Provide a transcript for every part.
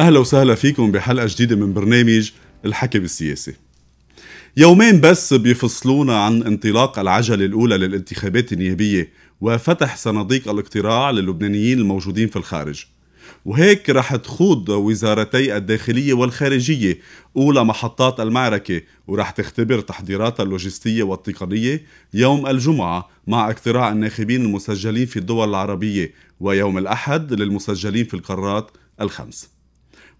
أهلا وسهلا فيكم بحلقة جديدة من برنامج الحكي بالسياسة يومين بس بيفصلونا عن انطلاق العجلة الأولى للانتخابات النيابية وفتح صناديق الاقتراع للبنانيين الموجودين في الخارج وهيك رح تخوض وزارتي الداخلية والخارجية أولى محطات المعركة ورح تختبر تحضيراتها اللوجستية والتقنية يوم الجمعة مع اقتراع الناخبين المسجلين في الدول العربية ويوم الأحد للمسجلين في القارات الخمس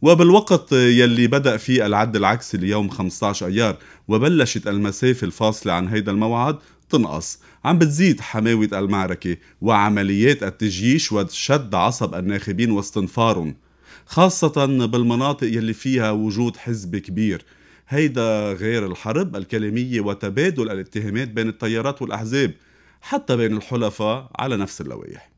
وبالوقت يلي بدأ فيه العد العكسي ليوم 15 أيار وبلشت المسافة الفاصلة عن هيدا الموعد تنقص عم بتزيد حماوة المعركة وعمليات التجييش وشد عصب الناخبين واستنفارهم خاصة بالمناطق يلي فيها وجود حزب كبير هيدا غير الحرب الكلامية وتبادل الاتهامات بين التيارات والأحزاب حتى بين الحلفاء على نفس اللوائح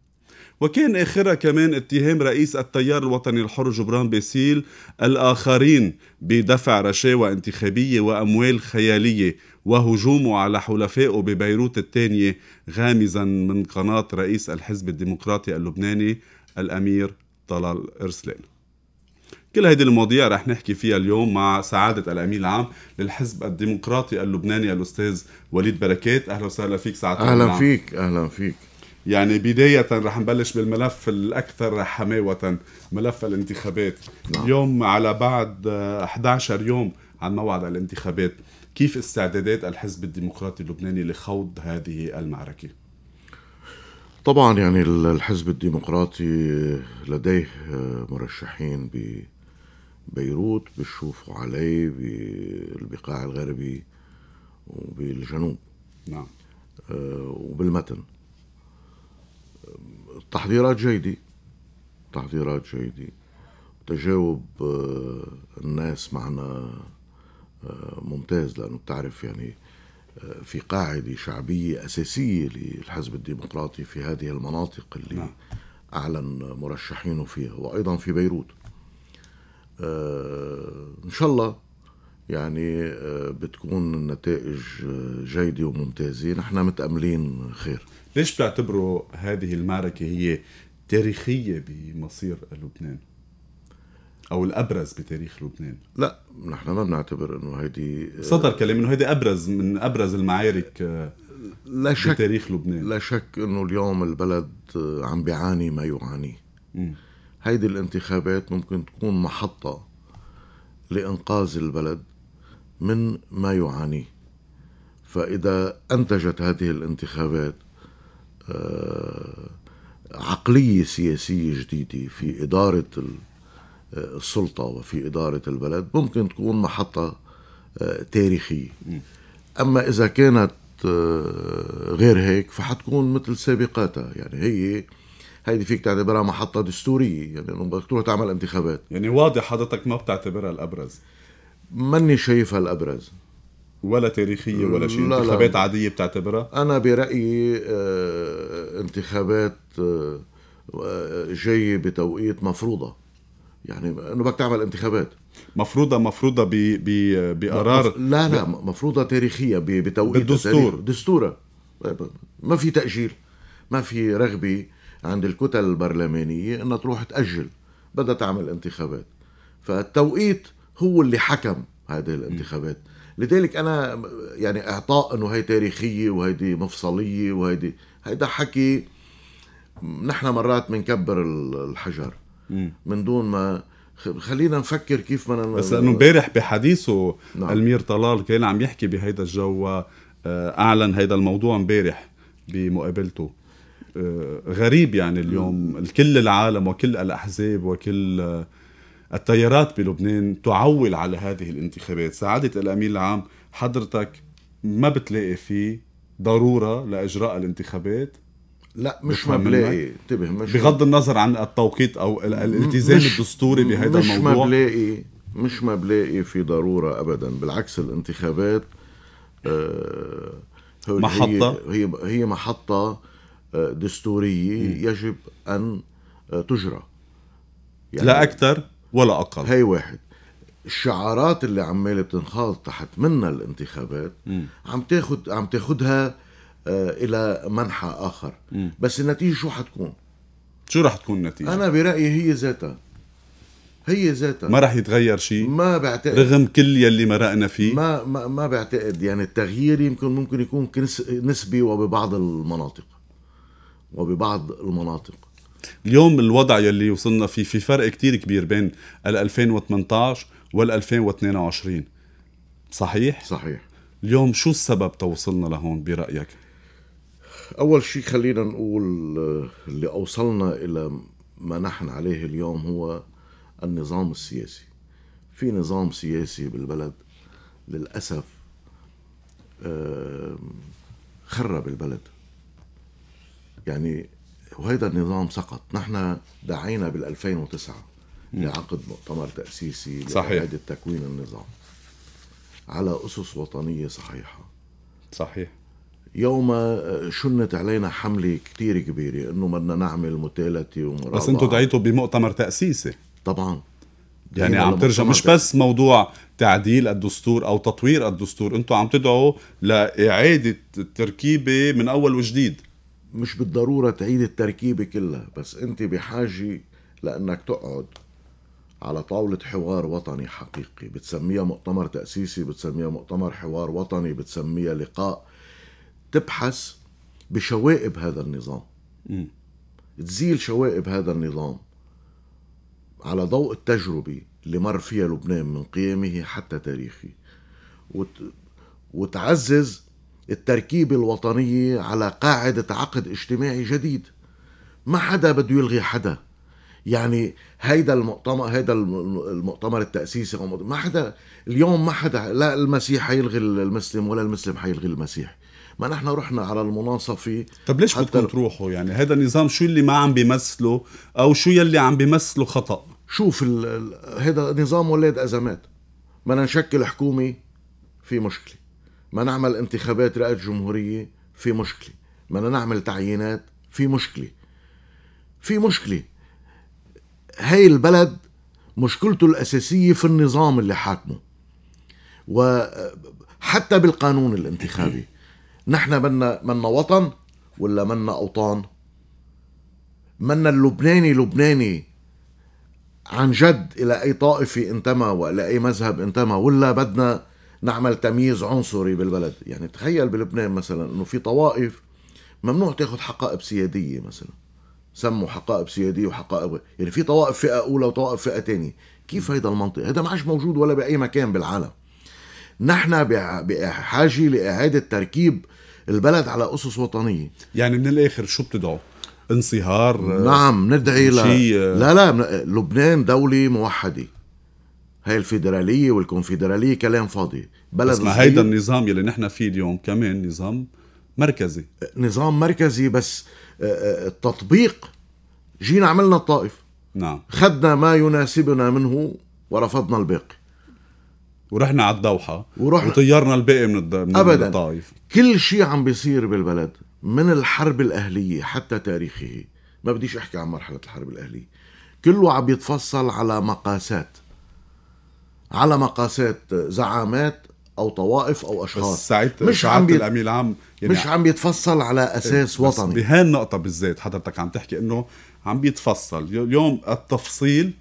وكان آخرها كمان اتهام رئيس التيار الوطني الحر جبران باسيل الآخرين بدفع رشاوى انتخابية وأموال خيالية وهجومه على حلفائه ببيروت الثانية غامزا من قناة رئيس الحزب الديمقراطي اللبناني الأمير طلال إرسلان كل هيدي المواضيع رح نحكي فيها اليوم مع سعادة الأمين العام للحزب الديمقراطي اللبناني الأستاذ وليد بركات أهلا وسهلا فيك سعادة أهلا العام. فيك أهلا فيك يعني بداية رح نبلش بالملف الأكثر حماوة ملف الانتخابات نعم. اليوم على بعد 11 يوم عن موعد الانتخابات كيف استعدادات الحزب الديمقراطي اللبناني لخوض هذه المعركة؟ طبعا يعني الحزب الديمقراطي لديه آه، مرشحين ببيروت بيشوفوا عليه بالبقاع الغربي وبالجنوب نعم آه، وبالمتن تحضيرات جيدة تحضيرات جيدة تجاوب آه، الناس معنا آه، ممتاز لأنه بتعرف يعني آه، في قاعدة شعبية أساسية للحزب الديمقراطي في هذه المناطق اللي نعم. أعلن مرشحينه فيها وأيضا في بيروت إن شاء الله يعني آه، بتكون النتائج آه، جيدة وممتازة نحن متأملين خير ليش بتعتبروا هذه المعركة هي تاريخية بمصير لبنان؟ او الابرز بتاريخ لبنان لا نحن ما بنعتبر انه هيدي آه، صدر كلام انه هيدي ابرز من ابرز المعارك لا شك بتاريخ لبنان لا شك انه اليوم البلد عم بيعاني ما يعانيه هيدي الانتخابات ممكن تكون محطه لانقاذ البلد من ما يعانيه فإذا أنتجت هذه الانتخابات آه، عقلية سياسية جديدة في إدارة آه، السلطة وفي إدارة البلد ممكن تكون محطة آه، تاريخية أما إذا كانت غير هيك فحتكون مثل سابقاتها يعني هي هيدي فيك تعتبرها محطة دستورية يعني انه بدك تروح تعمل انتخابات يعني واضح حضرتك ما بتعتبرها الأبرز ماني شايفها الابرز ولا تاريخيه ولا شيء انتخابات لا. عاديه بتعتبرها انا برايي آه، انتخابات آه، جايه بتوقيت مفروضه يعني انه بدك تعمل انتخابات مفروضه مفروضه ب ب بقرار لا لا مفروضه تاريخيه بتوقيت بالدستور دستوره طيب، ما في تاجيل ما في رغبه عند الكتل البرلمانيه انها تروح تاجل بدها تعمل انتخابات فالتوقيت هو اللي حكم هذه الانتخابات لذلك انا يعني اعطاء انه هي تاريخيه وهيدي مفصليه وهيدي هيدا حكي نحن مرات بنكبر الحجر من دون ما خلينا نفكر كيف بدنا بس انه امبارح بحديثه نعم. المير طلال كان عم يحكي بهيدا الجو آه، اعلن هيدا الموضوع امبارح بمقابلته آه، غريب يعني اليوم كل العالم وكل الاحزاب وكل آه، التيارات بلبنان تعول على هذه الانتخابات سعادة الأمين العام حضرتك ما بتلاقي فيه ضرورة لإجراء الانتخابات لا مش ما بلاقي انتبه مش بغض النظر عن التوقيت او الالتزام الدستوري بهذا مش الموضوع مش ما بلاقي مش ما بلاقي في ضروره ابدا بالعكس الانتخابات آه محطة هي هي محطة آه، دستورية يجب أن آه، تجرى يعني لا أكثر ولا أقل هي واحد الشعارات اللي عمالة بتنخاض تحت منا الانتخابات م. عم تاخد عم تاخدها آه إلى منحى آخر م. بس النتيجة شو حتكون؟ شو رح تكون النتيجة؟ أنا برأيي هي ذاتها هي ذاتها ما رح يتغير شيء ما بعتقد رغم كل يلي مرقنا فيه ما ما, ما بعتقد يعني التغيير يمكن ممكن يكون نسبي وببعض المناطق وببعض المناطق اليوم الوضع يلي وصلنا فيه في فرق كتير كبير بين ال 2018 وال 2022 صحيح؟ صحيح اليوم شو السبب توصلنا لهون برأيك؟ أول شيء خلينا نقول آه، اللي أوصلنا إلى ما نحن عليه اليوم هو النظام السياسي في نظام سياسي بالبلد للأسف آه، خرب البلد يعني وهذا النظام سقط نحن دعينا بال2009 لعقد مؤتمر تأسيسي لإعادة تكوين النظام على أسس وطنية صحيحة صحيح يوم آه، شنت علينا حملة كتير كبيرة إنه بدنا نعمل متالتة ومرابعة بس أنتم دعيتوا بمؤتمر تأسيسي طبعا يعني عم ترجع مش بس موضوع تعديل الدستور او تطوير الدستور انتم عم تدعوا لاعاده التركيبه من اول وجديد مش بالضرورة تعيد التركيبة كلها بس أنت بحاجة لأنك تقعد على طاولة حوار وطني حقيقي بتسميها مؤتمر تأسيسي بتسميها مؤتمر حوار وطني بتسميها لقاء تبحث بشوائب هذا النظام م. تزيل شوائب هذا النظام على ضوء التجربة اللي مر فيها لبنان من قيامه حتى تاريخه وت... وتعزز التركيبة الوطنية على قاعدة عقد اجتماعي جديد ما حدا بده يلغي حدا يعني هيدا المؤتمر هيدا المؤتمر التأسيسي أو ما حدا اليوم ما حدا لا المسيح حيلغي المسلم ولا المسلم حيلغي المسيح ما نحن رحنا على المناصفة طب ليش بدكم تروحوا يعني هذا النظام شو اللي ما عم بيمثله أو شو يلي عم بيمثله خطأ شوف هذا نظام ولاد أزمات بدنا نشكل حكومة في مشكلة ما نعمل انتخابات رئاسة جمهورية في مشكلة بدنا نعمل تعيينات في مشكلة في مشكلة هاي البلد مشكلته الأساسية في النظام اللي حاكمه وحتى بالقانون الانتخابي نحن منا منا وطن ولا منا أوطان منا اللبناني لبناني عن جد إلى أي طائفة انتمى وإلى أي مذهب انتمى ولا بدنا نعمل تمييز عنصري بالبلد يعني تخيل بلبنان مثلا انه في طوائف ممنوع تاخذ حقائب سياديه مثلا سموا حقائب سياديه وحقائب يعني في طوائف فئه اولى وطوائف فئه ثانيه كيف هيدا المنطق هذا ما عادش موجود ولا باي مكان بالعالم نحن بحاجه لاعاده تركيب البلد على اسس وطنيه يعني من الاخر شو بتدعو انصهار آه، نعم ندعي ل... آه. لا لا لبنان دوله موحده هاي الفيدرالية والكونفدرالية كلام فاضي بلد بس ما هيدا النظام يلي نحن فيه اليوم كمان نظام مركزي نظام مركزي بس آه، آه، التطبيق جينا عملنا الطائف نعم خدنا ما يناسبنا منه ورفضنا الباقي ورحنا على الدوحة ورحنا وطيرنا الباقي من, من أبدا. الطائف كل شيء عم بيصير بالبلد من الحرب الأهلية حتى تاريخه ما بديش أحكي عن مرحلة الحرب الأهلية كله عم يتفصل على مقاسات على مقاسات زعامات او طوائف او اشخاص بس ساعت مش عم بي... الامين العام يعني مش عم بيتفصل على إيه، اساس وطني بهي النقطه بالذات حضرتك عم تحكي انه عم بيتفصل اليوم التفصيل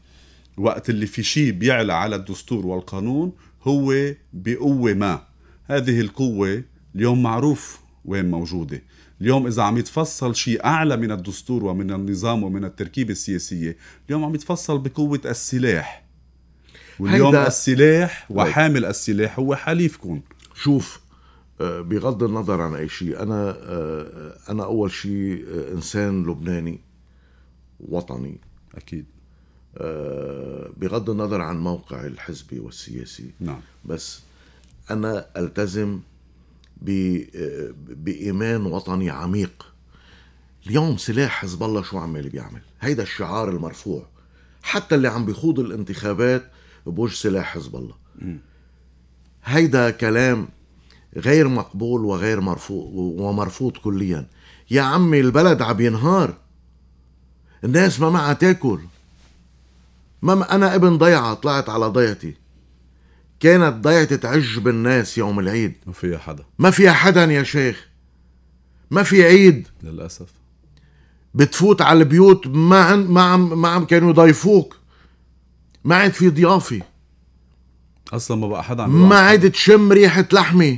وقت اللي في شيء بيعلى على الدستور والقانون هو بقوه ما هذه القوه اليوم معروف وين موجوده اليوم اذا عم يتفصل شيء اعلى من الدستور ومن النظام ومن التركيبه السياسيه اليوم عم يتفصل بقوه السلاح واليوم السلاح وحامل السلاح هو طيب. حليفكم شوف آه، بغض النظر عن اي شيء انا آه، انا اول شيء آه، انسان لبناني وطني اكيد بغض النظر عن موقعي الحزبي والسياسي نعم بس انا التزم بايمان وطني عميق اليوم سلاح حزب الله شو عمال بيعمل هيدا الشعار المرفوع حتى اللي عم بيخوض الانتخابات بوج سلاح حزب الله هيدا كلام غير مقبول وغير مرفوض ومرفوض كليا يا عمي البلد عم ينهار الناس ما معها تاكل ما انا ابن ضيعه طلعت على ضيعتي كانت ضيعتي تعج بالناس يوم العيد ما فيها حدا ما فيها حدا يا شيخ ما في عيد للاسف بتفوت على البيوت ما ما عم ما عم كانوا يضيفوك ما عاد في ضيافه اصلا ما بقى حدا عم ما عاد تشم ريحه لحمه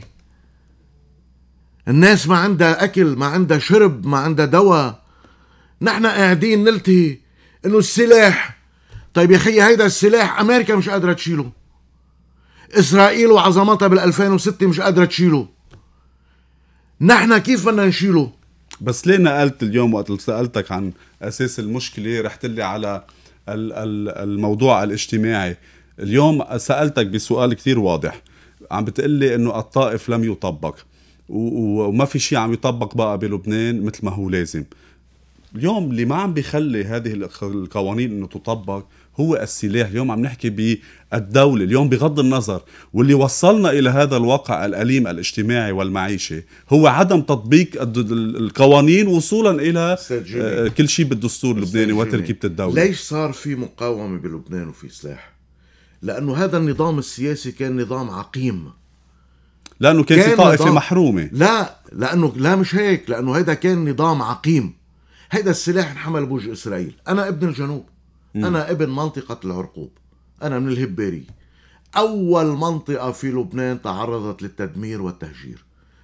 الناس ما عندها اكل ما عندها شرب ما عندها دواء نحن قاعدين نلتهي انه السلاح طيب يا خيي هيدا السلاح امريكا مش قادره تشيله اسرائيل وعظمتها بال 2006 مش قادره تشيله نحن كيف بدنا نشيله بس ليه نقلت اليوم وقت سالتك عن اساس المشكله رحت لي على الموضوع الاجتماعي اليوم سألتك بسؤال كثير واضح عم بتقلي انه الطائف لم يطبق وما في شيء عم يطبق بقى بلبنان مثل ما هو لازم اليوم اللي ما عم بيخلي هذه القوانين انه تطبق هو السلاح اليوم عم نحكي بالدولة اليوم بغض النظر واللي وصلنا إلى هذا الواقع الأليم الاجتماعي والمعيشي هو عدم تطبيق القوانين وصولا إلى آه، كل شيء بالدستور اللبناني وتركيبة الدولة ليش صار في مقاومة بلبنان وفي سلاح؟ لأنه هذا النظام السياسي كان نظام عقيم لأنه كان, كان في طائفة نظام... محرومة لا لأنه لا مش هيك لأنه هذا كان نظام عقيم هيدا السلاح انحمل بوجه إسرائيل أنا ابن الجنوب أنا ابن منطقة العرقوب أنا من الهبيري أول منطقة في لبنان تعرضت للتدمير والتهجير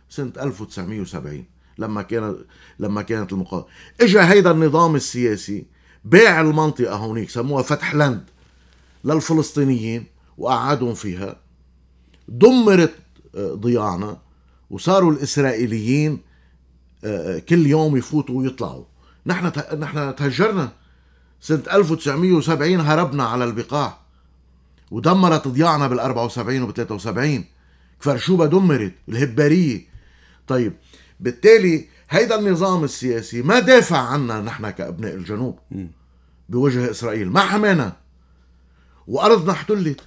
سنة 1970 لما كانت لما كانت المقاومة إجا هيدا النظام السياسي باع المنطقة هونيك سموها فتح لند للفلسطينيين وقعدهم فيها دمرت آه، ضياعنا وصاروا الإسرائيليين آه، آه، كل يوم يفوتوا ويطلعوا نحن نحن تهجرنا سنة 1970 هربنا على البقاع ودمرت ضياعنا بال 74 وبال 73 كفرشوبة دمرت الهبارية طيب بالتالي هيدا النظام السياسي ما دافع عنا نحن كأبناء الجنوب بوجه إسرائيل ما حمانا وأرضنا احتلت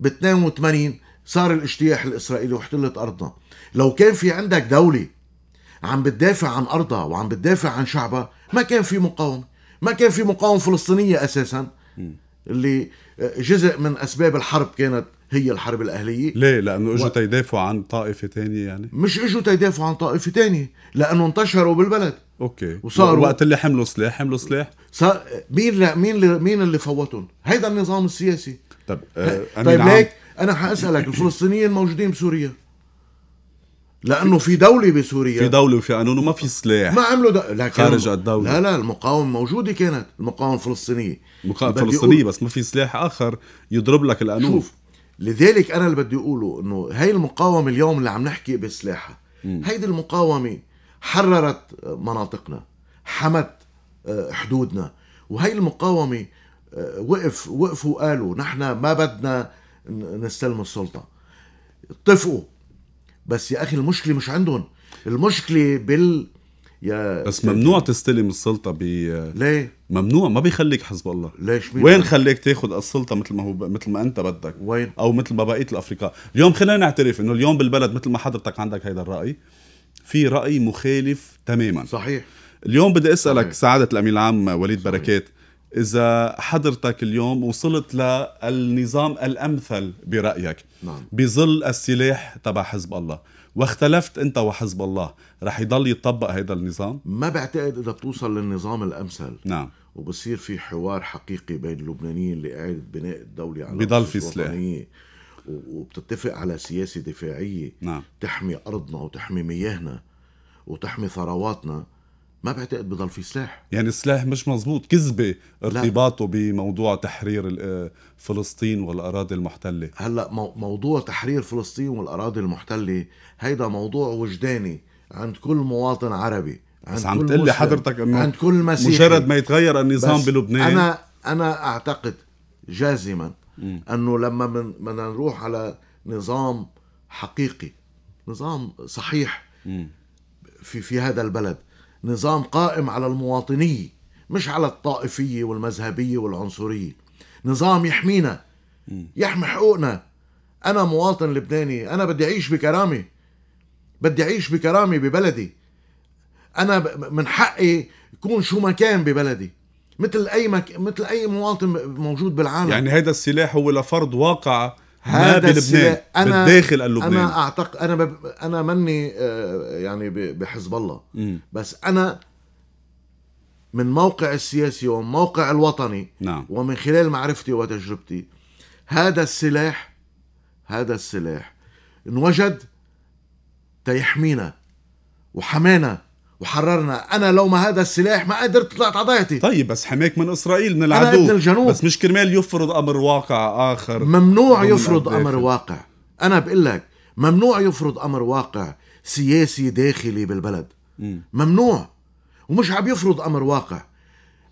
ب 82 صار الاجتياح الإسرائيلي واحتلت أرضنا لو كان في عندك دولة عم بتدافع عن أرضها وعم بتدافع عن شعبها ما كان في مقاومة ما كان في مقاومه فلسطينيه اساسا اللي آه، جزء من اسباب الحرب كانت هي الحرب الاهليه ليه لانه اجوا و... تيدافعوا عن طائفه تانية يعني مش اجوا تيدافعوا عن طائفه تانية لانه انتشروا بالبلد اوكي وصاروا وقت اللي حملوا سلاح حملوا سلاح صار مين لا مين اللي مين اللي فوتهم هيدا النظام السياسي طب آه طيب ليك انا حاسالك الفلسطينيين موجودين بسوريا لانه في دوله بسوريا في دوله وفي قانون وما في سلاح ما عملوا دا... لكن خارج الدوله لا لا المقاومه موجوده كانت المقاومه الفلسطينيه مقاومه فلسطينيه يقول... بس ما في سلاح اخر يضرب لك القانون شوف لذلك انا اللي بدي اقوله انه هي المقاومه اليوم اللي عم نحكي بسلاحها هيدي المقاومه حررت مناطقنا حمت آه، حدودنا وهي المقاومه آه، وقف وقفوا قالوا نحن ما بدنا نستلم السلطه اتفقوا بس يا اخي المشكله مش عندهم المشكله بال يا بس ممنوع تستلم السلطه ب ليه؟ ممنوع ما بيخليك حزب الله ليش مين وين خليك تاخذ السلطه مثل ما هو ب... مثل ما انت بدك وين او مثل ما بقيه الافريقيا اليوم خلينا نعترف انه اليوم بالبلد مثل ما حضرتك عندك هيدا الراي في راي مخالف تماما صحيح اليوم بدي اسالك صحيح. سعاده الامين العام وليد صحيح. بركات اذا حضرتك اليوم وصلت للنظام الامثل برايك نعم. بظل السلاح تبع حزب الله واختلفت انت وحزب الله رح يضل يطبق هذا النظام ما بعتقد اذا بتوصل للنظام الامثل نعم وبصير في حوار حقيقي بين اللبنانيين لاعاده بناء الدوله على بضل في سلاح وبتتفق على سياسه دفاعيه نعم. تحمي ارضنا وتحمي مياهنا وتحمي ثرواتنا ما بعتقد بضل في سلاح يعني السلاح مش مزبوط كذبة ارتباطه بموضوع تحرير فلسطين والأراضي المحتلة هلأ موضوع تحرير فلسطين والأراضي المحتلة هيدا موضوع وجداني عند كل مواطن عربي عند بس عم تقول لي حضرتك انه عند كل مسيحي مجرد ما يتغير النظام بلبنان انا انا اعتقد جازما م. انه لما بدنا نروح على نظام حقيقي نظام صحيح م. في في هذا البلد نظام قائم على المواطنية مش على الطائفية والمذهبية والعنصرية نظام يحمينا يحمي حقوقنا أنا مواطن لبناني أنا بدي أعيش بكرامة بدي أعيش بكرامة ببلدي أنا من حقي يكون شو ما كان ببلدي مثل أي مك... مثل أي مواطن موجود بالعالم يعني هذا السلاح هو لفرض واقع هذا بلبنان انا بالداخل قال لبنان انا اعتقد انا ب... انا مني آه، يعني ب... بحزب الله م. بس انا من موقع السياسي ومن موقع الوطني نعم. ومن خلال معرفتي وتجربتي هذا السلاح هذا السلاح انوجد تيحمينا وحمانا وحررنا انا لو ما هذا السلاح ما قدرت طلعت عضايتي طيب بس حماك من اسرائيل من العدو انا ابن الجنوب بس مش كرمال يفرض امر واقع اخر ممنوع يفرض داخل. امر واقع انا بقول لك ممنوع يفرض امر واقع سياسي داخلي بالبلد م. ممنوع ومش عم يفرض امر واقع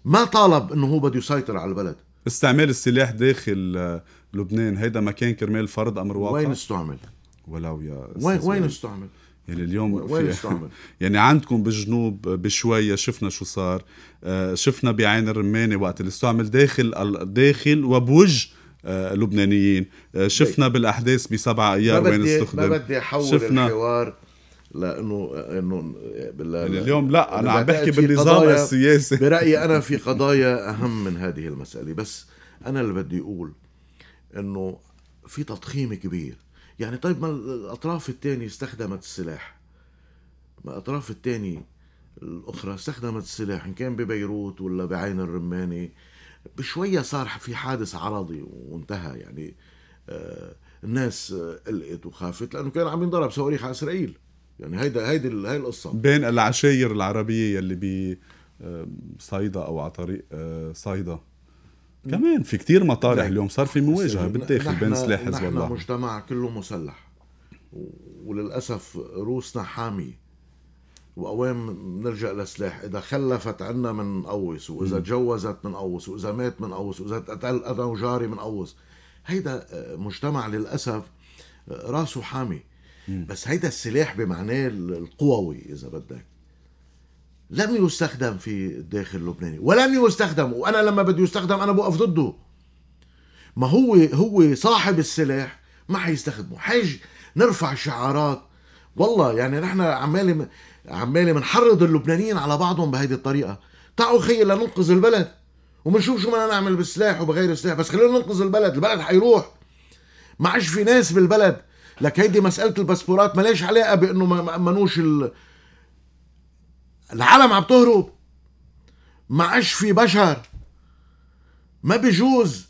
ما طالب انه هو بده يسيطر على البلد استعمال السلاح داخل لبنان هيدا مكان كرمال فرض امر واقع وين استعمل ولو يا وين وين استعمل يعني اليوم وين استعمل؟ يعني عندكم بالجنوب بشويه شفنا شو صار آه، شفنا بعين الرمانه وقت اللي استعمل داخل داخل وبوج آه، لبنانيين آه، شفنا طيب. بالاحداث بسبعة ايار وين استخدم ما بدي احول شفنا الحوار لانه انه يعني اليوم لا انا عم بحكي بالنظام السياسي برايي انا في قضايا اهم من هذه المساله بس انا اللي بدي اقول انه في تضخيم كبير يعني طيب ما الأطراف الثانية استخدمت السلاح ما الأطراف الثانية الأخرى استخدمت السلاح إن كان ببيروت ولا بعين الرمانة بشوية صار في حادث عرضي وانتهى يعني آه، الناس آه، قلقت وخافت لأنه كان عم ينضرب صواريخ على إسرائيل يعني هيدا هيدي هي القصة بين العشاير العربية يلي آه، صيدا أو على طريق صيدا كمان في كتير مطارح اليوم صار في مواجهه بالداخل بين سلاح حزب الله نحن مجتمع كله مسلح وللاسف روسنا حاميه واوام بنرجع لسلاح اذا خلفت عنا منقوص واذا تجوزت منقوص واذا مات منقوص واذا قتل انا وجاري منقوص هيدا آه، مجتمع للاسف آه، راسه حامي بس هيدا السلاح بمعناه القوي اذا بدك لم يستخدم في الداخل اللبناني ولم يستخدم وانا لما بده يستخدم انا بوقف ضده ما هو هو صاحب السلاح ما حيستخدمه حاج نرفع شعارات والله يعني نحن عمالي عمالي بنحرض اللبنانيين على بعضهم بهيدي الطريقه تعوا خي لننقذ البلد وبنشوف شو بدنا نعمل بالسلاح وبغير السلاح بس خلينا ننقذ البلد البلد حيروح ما عادش في ناس بالبلد لك هيدي مساله الباسبورات ما ليش علاقه بانه ما امنوش العالم عم تهرب ما عش في بشر ما بيجوز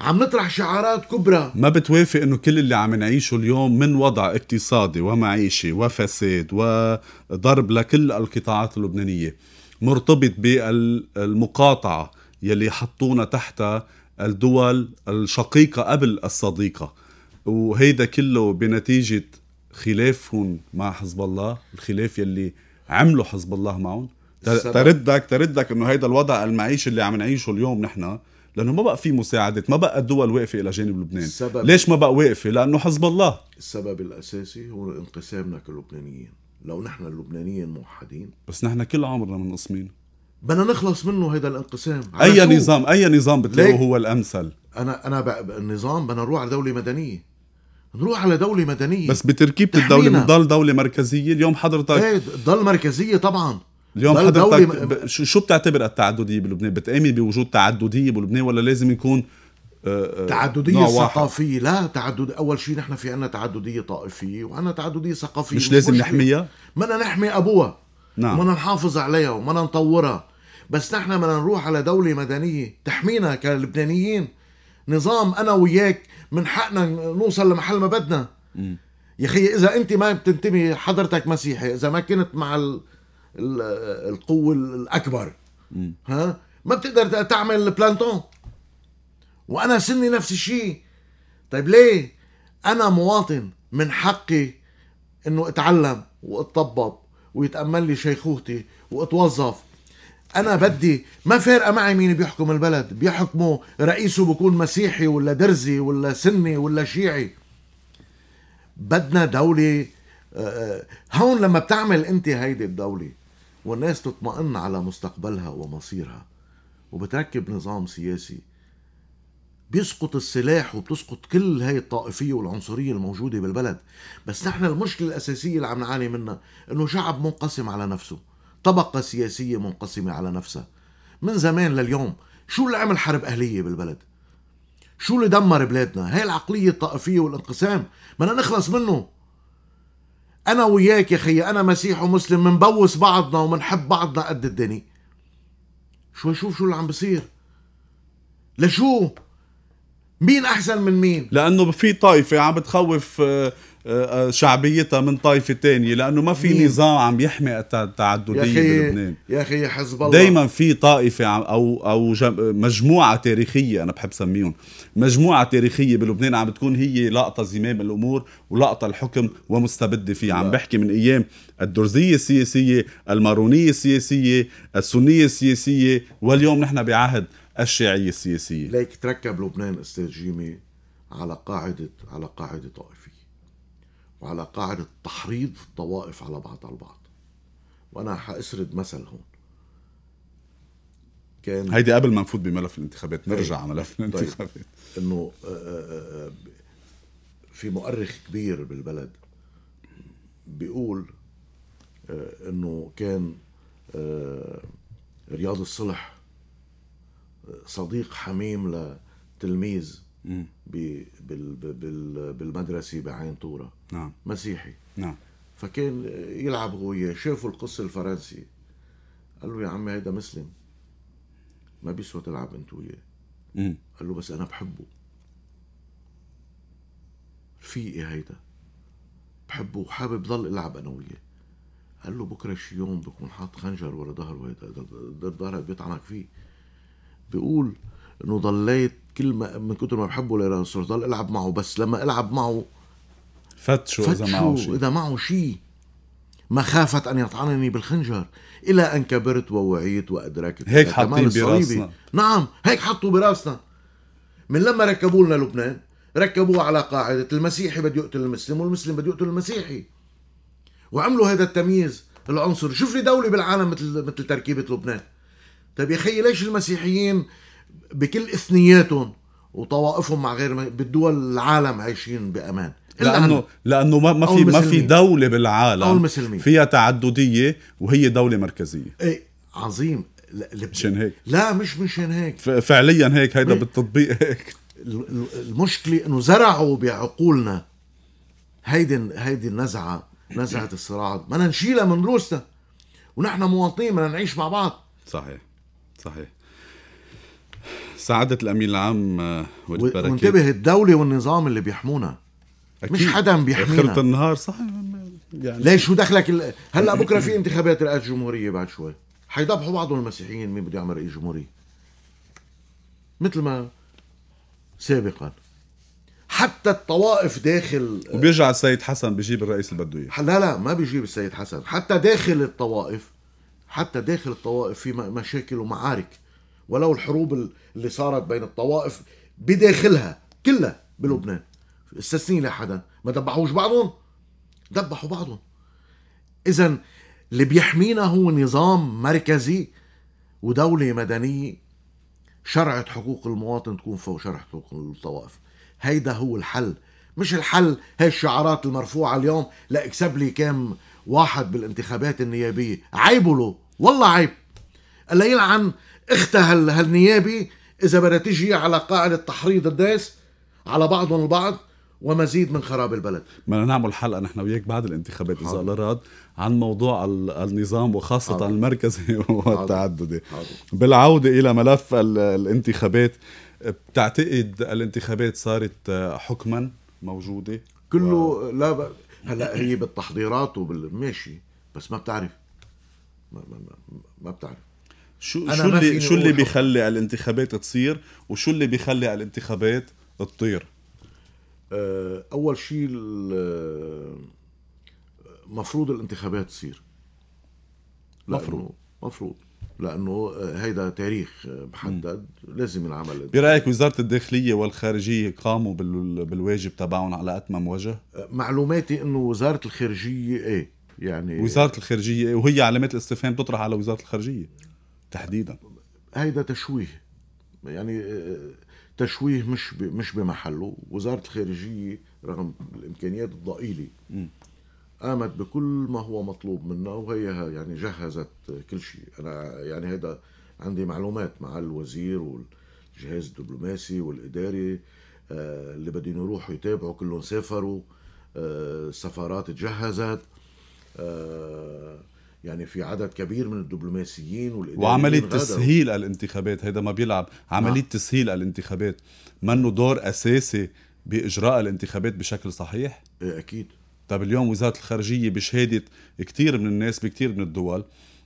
عم نطرح شعارات كبرى ما بتوافق انه كل اللي عم نعيشه اليوم من وضع اقتصادي ومعيشي وفساد وضرب لكل القطاعات اللبنانيه مرتبط بالمقاطعه يلي حطونا تحت الدول الشقيقه قبل الصديقه وهيدا كله بنتيجه خلافهم مع حزب الله الخلاف يلي عملوا حزب الله معهم تردك تردك انه هيدا الوضع المعيشي اللي عم نعيشه اليوم نحن لانه ما بقى في مساعدات ما بقى الدول واقفه الى جانب لبنان السبب ليش ما بقى واقفه لانه حزب الله السبب الاساسي هو انقسامنا كلبنانيين لو نحن اللبنانيين موحدين بس نحن كل عمرنا منقسمين بدنا نخلص منه هيدا الانقسام اي شو؟ نظام اي نظام بتلاقيه هو الامثل انا انا بقى النظام بدنا نروح على دوله مدنيه نروح على دولة مدنية بس بتركيبة الدولة بتضل دولة مركزية اليوم حضرتك ايه تضل مركزية طبعا اليوم حضرتك دولة... شو بتعتبر التعددية بلبنان؟ بتآمن بوجود تعددية بلبنان ولا لازم يكون آه، آه، تعددية ثقافية لا تعدد أول شيء نحن في عنا تعددية طائفية وعنا تعددية ثقافية مش, لازم نحميها؟ بدنا نحمي أبوها نعم وبدنا نحافظ عليها وبدنا نطورها بس نحن بدنا نروح على دولة مدنية تحمينا كلبنانيين نظام انا وياك من حقنا نوصل لمحل ما بدنا يا اخي اذا انت ما بتنتمي حضرتك مسيحي اذا ما كنت مع الـ الـ القوه الاكبر ها ما بتقدر تعمل بلانتون وانا سني نفس الشيء طيب ليه انا مواطن من حقي انه اتعلم واتطبب ويتامل لي شيخوختي واتوظف انا بدي ما فارقه معي مين بيحكم البلد بيحكمه رئيسه بكون مسيحي ولا درزي ولا سني ولا شيعي بدنا دولة آه، آه، هون لما بتعمل انت هيدي الدولة والناس تطمئن على مستقبلها ومصيرها وبتركب نظام سياسي بيسقط السلاح وبتسقط كل هاي الطائفية والعنصرية الموجودة بالبلد بس نحن المشكلة الأساسية اللي عم نعاني منها انه شعب منقسم على نفسه طبقة سياسية منقسمة على نفسها من زمان لليوم شو اللي عمل حرب أهلية بالبلد شو اللي دمر بلادنا هاي العقلية الطائفية والانقسام بدنا نخلص منه أنا وياك يا خي أنا مسيح ومسلم منبوس بعضنا ومنحب بعضنا قد الدنيا شو شوف شو اللي عم بصير لشو مين احسن من مين لانه في طائفه عم بتخوف آه، آه، آه، شعبيتها من طائفة تانية لأنه ما في نظام عم يحمي التعددية بلبنان يا أخي حزب الله دايما في طائفة أو أو مجموعة تاريخية أنا بحب سميهم مجموعة تاريخية بلبنان عم بتكون هي لقطة زمام الأمور ولقطة الحكم ومستبدة فيه عم بحكي من أيام الدرزية السياسية المارونية السياسية السنية السياسية واليوم نحن بعهد الشيعية السياسية ليك تركب لبنان استاذ جيمي على قاعدة على قاعدة طائفية وعلى قاعدة تحريض الطوائف على بعضها البعض وأنا حأسرد مثل هون كان هيدي قبل ما نفوت بملف الانتخابات نرجع طيب، على ملف طيب. الانتخابات طيب. انه آه، آه، آه، في مؤرخ كبير بالبلد بيقول انه كان رياض الصلح صديق حميم لتلميذ بالمدرسه بعين طوره نعم مسيحي نعم فكان يلعب هو وياه شافوا القص الفرنسي قال له يا عمي هيدا مسلم ما بيسوى تلعب انت وياه قال له بس انا بحبه رفيقي هيدا بحبه وحابب ضل العب انا وياه قال له بكره شي يوم بكون حاط خنجر ورا ظهره هيدا ظهرك بيطعنك فيه بيقول انه ضليت كل ما من كتر ما بحبه صرت ضل العب معه بس لما العب معه فتشوا, اذا معه شيء اذا معه شيء مخافة أن يطعنني بالخنجر إلى أن كبرت ووعيت وأدركت هيك حاطين براسنا نعم هيك حطوا براسنا من لما ركبوا لنا لبنان ركبوه على قاعدة المسيحي بده يقتل المسلم والمسلم بده يقتل المسيحي وعملوا هذا التمييز العنصري شوف لي دولة بالعالم مثل مثل تركيبة لبنان طيب يا خيي ليش المسيحيين بكل اثنياتهم وطوائفهم مع غير بالدول العالم عايشين بامان لانه لانه ما ما في ما في دوله بالعالم او المسلمين فيها تعدديه وهي دوله مركزيه ايه عظيم مشان هيك لا مش مشان هيك فعليا هيك هيدا بالتطبيق هيك المشكله انه زرعوا بعقولنا هيدي هيدي النزعه نزعه الصراع بدنا نشيلها من روسنا ونحن مواطنين بدنا نعيش مع بعض صحيح صحيح سعادة الأمين العام آه، وجد بركات وانتبه الدولة والنظام اللي بيحمونا أكيد. مش حدا بيحمينا آخرة النهار صح يعني ليش شو دخلك ال... هلا بكره في انتخابات رئاسة جمهورية بعد شوي حيضبحوا بعضهم المسيحيين مين بده يعمل رئيس جمهورية مثل ما سابقا حتى الطوائف داخل آه، وبيرجع السيد حسن بيجيب الرئيس اللي بده اياه لا لا ما بيجيب السيد حسن حتى داخل الطوائف حتى داخل الطوائف في مشاكل ومعارك ولو الحروب اللي صارت بين الطوائف بداخلها كلها بلبنان استثني لحدا حدا ما دبحوش بعضهم دبحوا بعضهم اذا اللي بيحمينا هو نظام مركزي ودولة مدنية شرعة حقوق المواطن تكون فوق شرع حقوق الطوائف هيدا هو الحل مش الحل هي الشعارات المرفوعة اليوم لا اكسب لي كام واحد بالانتخابات النيابية عيبوا له والله عيب الله يلعن اختها هالنيابي إذا بدها تجي على قاعدة تحريض الناس على بعضهم البعض ومزيد من خراب البلد بدنا نعمل حلقه نحن وياك بعد الانتخابات اذا الله راد عن موضوع النظام وخاصه حاضر. المركزي والتعددي بالعوده الى ملف الانتخابات بتعتقد الانتخابات صارت آه، حكما موجوده كله و... لا ب... هلا هي بالتحضيرات وبالماشي بس ما بتعرف ما, ما, ما, ما بتعرف شو أنا شو اللي شو اللي بيخلي الانتخابات تصير وشو اللي بيخلي الانتخابات تطير آه، اول شيء المفروض آه، الانتخابات تصير مفروض مفروض لانه آه، هيدا تاريخ محدد لازم ينعمل برايك وزاره الداخليه والخارجيه قاموا بالواجب تبعهم على اتمم وجه معلوماتي انه وزاره الخارجيه ايه يعني وزاره الخارجيه إيه، وهي علامات الاستفهام تطرح على وزاره الخارجيه تحديدا هيدا تشويه يعني آه، تشويه مش مش بمحله وزاره الخارجيه رغم الامكانيات الضئيله قامت بكل ما هو مطلوب منا وهي يعني جهزت كل شيء انا يعني هيدا عندي معلومات مع الوزير والجهاز الدبلوماسي والاداري آه، اللي بدهم يروحوا يتابعوا كلهم سافروا السفارات آه، تجهزت يعني في عدد كبير من الدبلوماسيين وعملية تسهيل الانتخابات هذا ما بيلعب عملية نعم. تسهيل الانتخابات منه دور أساسي بإجراء الانتخابات بشكل صحيح؟ إيه أكيد طب اليوم وزارة الخارجية بشهادة كثير من الناس بكثير من الدول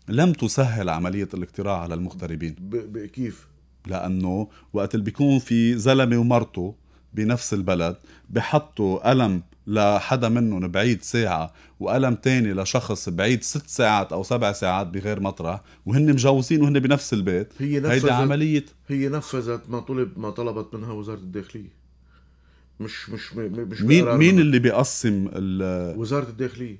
لم تسهل عملية الاقتراع على المغتربين بكيف؟ ب... كيف؟ لأنه وقت اللي بيكون في زلمة ومرته بنفس البلد بحطوا قلم لحدا منهم بعيد ساعة وقلم تاني لشخص بعيد ست ساعات أو سبع ساعات بغير مطرح وهن مجوزين وهن بنفس البيت هي نفذت هيدي عملية هي نفذت ما طلب ما طلبت منها وزارة الداخلية مش مش مش مين مين اللي بيقسم وزارة الداخلية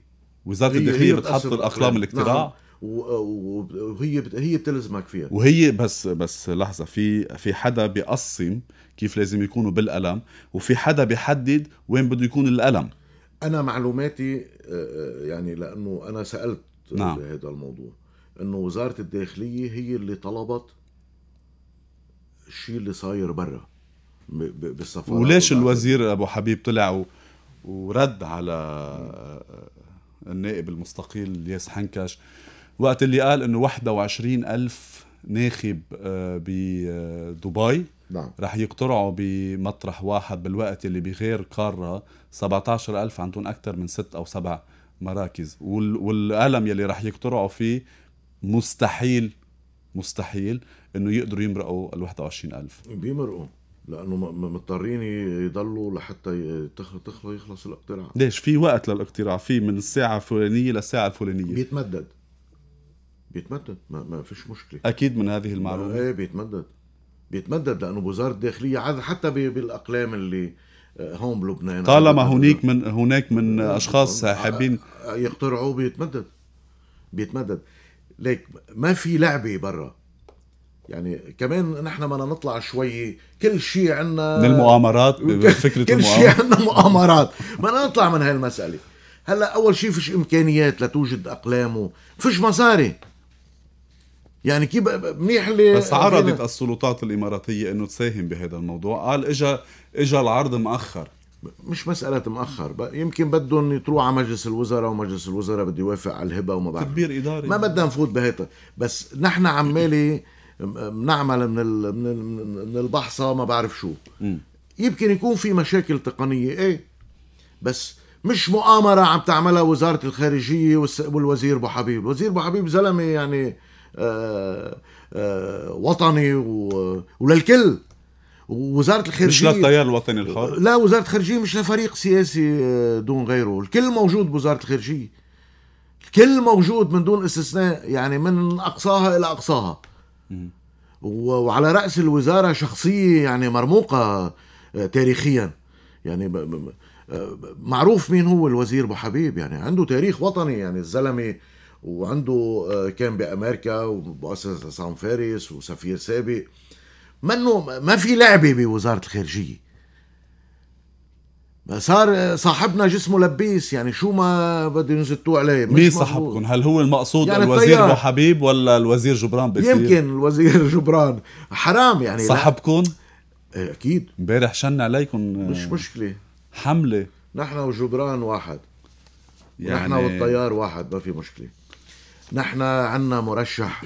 وزارة الداخلية بتحط الأقلام الاقتراع نعم. وهي هي بتلزمك فيها وهي بس بس لحظه في في حدا بيقسم كيف لازم يكونوا بالقلم وفي حدا بيحدد وين بده يكون القلم انا معلوماتي آه، آه، يعني لانه انا سالت نعم. هذا الموضوع انه وزاره الداخليه هي اللي طلبت الشيء اللي صاير برا بالسفاره وليش الوزير ابو حبيب طلع و... ورد على آه، النائب المستقيل الياس حنكش وقت اللي قال انه 21 ألف ناخب آه، بدبي آه، نعم رح يقترعوا بمطرح واحد بالوقت اللي بغير قارة 17 ألف عندهم أكثر من ست أو سبع مراكز والقلم يلي رح يقترعوا فيه مستحيل مستحيل انه يقدروا يمرقوا ال 21000 بيمرقوا لانه مضطرين يضلوا لحتى تخلص يخلص الاقتراع ليش في وقت للاقتراع في من الساعه الفلانيه للساعه الفلانيه بيتمدد بيتمدد ما, ما فيش مشكله اكيد من هذه المعلومه ايه بيتمدد بيتمدد لانه وزاره الداخليه حتى بالاقلام اللي آه، هون بلبنان طالما هناك من هناك من اشخاص آه، حابين آه، يقترعوا بيتمدد بيتمدد ليك ما في لعبه برا يعني كمان نحن بدنا نطلع شوي كل شيء عندنا من المؤامرات فكره كل شيء عندنا مؤامرات بدنا نطلع من هاي المساله هلا اول شيء فيش امكانيات لتوجد اقلام فيش مصاري يعني كيف منيح اللي بس عرضت فينا. السلطات الاماراتيه انه تساهم بهذا الموضوع قال اجى اجى العرض مأخر مش مسألة مأخر يمكن بدهم يطلعوا على مجلس الوزراء ومجلس الوزراء بده يوافق على الهبة وما بعرف تدبير إداري ما بدنا نفوت بهيدا بس نحن عمالي بنعمل من من البحصة ما بعرف شو يمكن يكون في مشاكل تقنية ايه بس مش مؤامرة عم تعملها وزارة الخارجية والوزير أبو حبيب، الوزير أبو حبيب زلمة يعني آه، آه، وطني وللكل وزاره الخارجيه مش للتيار الوطني الخارج لا وزاره الخارجيه مش لفريق سياسي آه، دون غيره الكل موجود بوزاره الخارجيه الكل موجود من دون استثناء يعني من اقصاها الى اقصاها وعلى راس الوزاره شخصيه يعني مرموقه تاريخيا يعني معروف مين هو الوزير ابو حبيب يعني عنده تاريخ وطني يعني الزلمه وعنده آه، كان بامريكا ومؤسسه سان فارس وسفير سابق منه ما في لعبه بوزاره الخارجيه صار صاحبنا جسمه لبيس يعني شو ما بده ينزلتوا عليه مين صاحبكم هل هو المقصود يعني الوزير ابو حبيب ولا الوزير جبران بيصير يمكن الوزير جبران حرام يعني صاحبكم إيه، اكيد امبارح شن عليكم آه، مش مشكله حمله نحن وجبران واحد يعني... نحن والطيار واحد ما في مشكله نحن عندنا مرشح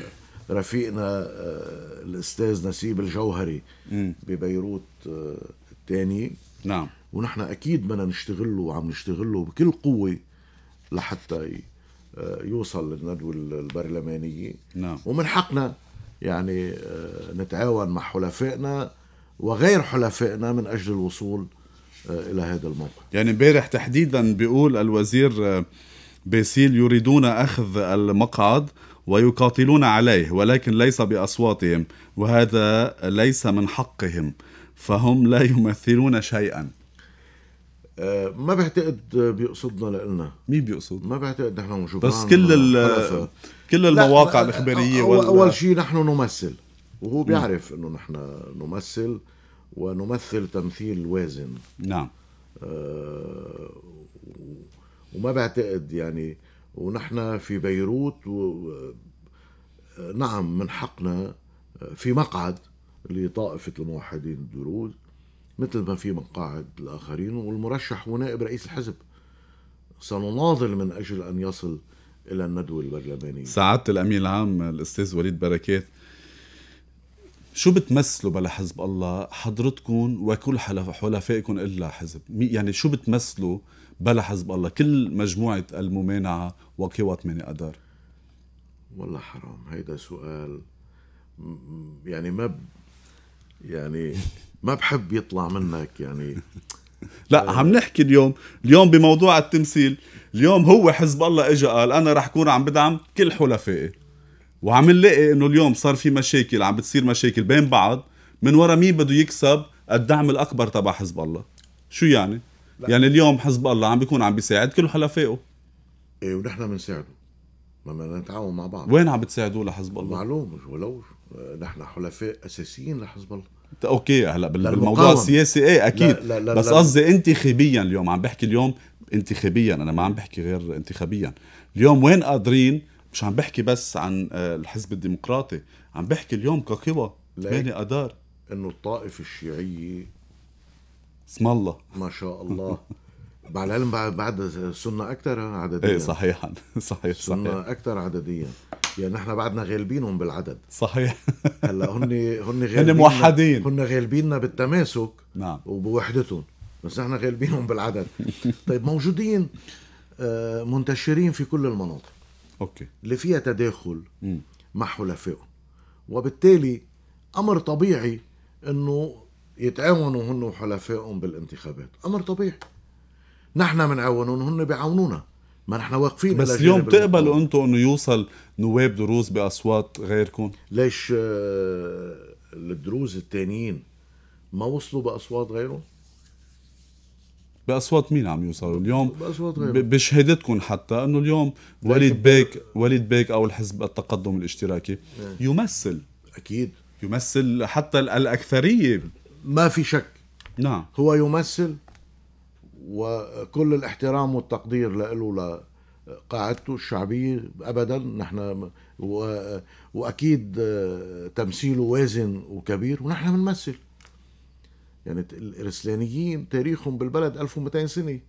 رفيقنا آه، الاستاذ نسيب الجوهري ببيروت آه، الثاني نعم ونحن اكيد بدنا نشتغل له وعم نشتغل له بكل قوه لحتى آه، يوصل للندوه البرلمانيه نعم ومن حقنا يعني نتعاون مع حلفائنا وغير حلفائنا من اجل الوصول الى هذا الموقع يعني امبارح تحديدا بيقول الوزير باسيل يريدون أخذ المقعد ويقاتلون عليه ولكن ليس بأصواتهم وهذا ليس من حقهم فهم لا يمثلون شيئا أه، ما بعتقد بيقصدنا لنا مين بيقصد؟ ما بعتقد نحن جبران بس كل ال كل المواقع أه، الاخباريه أول, أه، أول شيء نحن نمثل وهو بيعرف انه نحن نمثل ونمثل تمثيل وازن نعم آه وما بعتقد يعني ونحن في بيروت و... نعم من حقنا في مقعد لطائفة الموحدين الدروز مثل ما في مقاعد الآخرين والمرشح هو نائب رئيس الحزب سنناضل من أجل أن يصل إلى الندوة البرلمانية سعادة الأمين العام الأستاذ وليد بركات شو بتمثلوا بلا حزب الله حضرتكم وكل حلف حلفائكم إلا حزب يعني شو بتمثلوا آه بلا حزب الله كل مجموعة الممانعة وقوى 8 أدار والله حرام هيدا سؤال يعني ما ب... يعني ما بحب يطلع منك يعني لا آه. عم نحكي اليوم اليوم بموضوع التمثيل اليوم هو حزب الله اجى قال انا رح كون عم بدعم كل حلفائي وعم نلاقي انه اليوم صار في مشاكل عم بتصير مشاكل بين بعض من ورا مين بده يكسب الدعم الاكبر تبع حزب الله شو يعني لا. يعني اليوم حزب الله عم بيكون عم بيساعد كل حلفائه ايه ونحن بنساعده ما بدنا نتعاون مع بعض وين عم بتساعدوه لحزب الله؟ معلوم ولو نحن حلفاء اساسيين لحزب الله اوكي هلا بالموضوع السياسي ايه اكيد لا لا لا بس قصدي انتخابيا اليوم عم بحكي اليوم انتخابيا انا ما عم بحكي غير انتخابيا اليوم وين قادرين مش عم بحكي بس عن آه، الحزب الديمقراطي عم بحكي اليوم كقوى 8 اذار انه الطائفه الشيعيه اسم الله ما شاء الله العلم بعد بعد السنه اكثر عدديا ايه صحيحا صحيح السنه سنه اكثر عدديا يعني نحن بعدنا غالبينهم بالعدد صحيح هلا هن هن غالبين هن موحدين هن غالبيننا بالتماسك نعم وبوحدتهم بس نحن غالبينهم بالعدد طيب موجودين آه، منتشرين في كل المناطق اوكي اللي فيها تداخل مع حلفائهم وبالتالي امر طبيعي انه يتعاونوا هن وحلفائهم بالانتخابات امر طبيعي نحن بنعاونهم هن بيعاونونا ما نحن واقفين بس اليوم تقبلوا انتم انه يوصل نواب دروز باصوات غيركم ليش آه، الدروز التانيين ما وصلوا باصوات غيرهم باصوات مين عم يوصلوا اليوم باصوات غيرهم بشهادتكم حتى انه اليوم وليد بيك وليد بيك او الحزب التقدم الاشتراكي إيه. يمثل اكيد يمثل حتى الاكثريه ما في شك نعم هو يمثل وكل الاحترام والتقدير له لقاعدته الشعبية أبدا نحن و... وأكيد تمثيله وازن وكبير ونحن بنمثل يعني الرسلانيين تاريخهم بالبلد 1200 سنة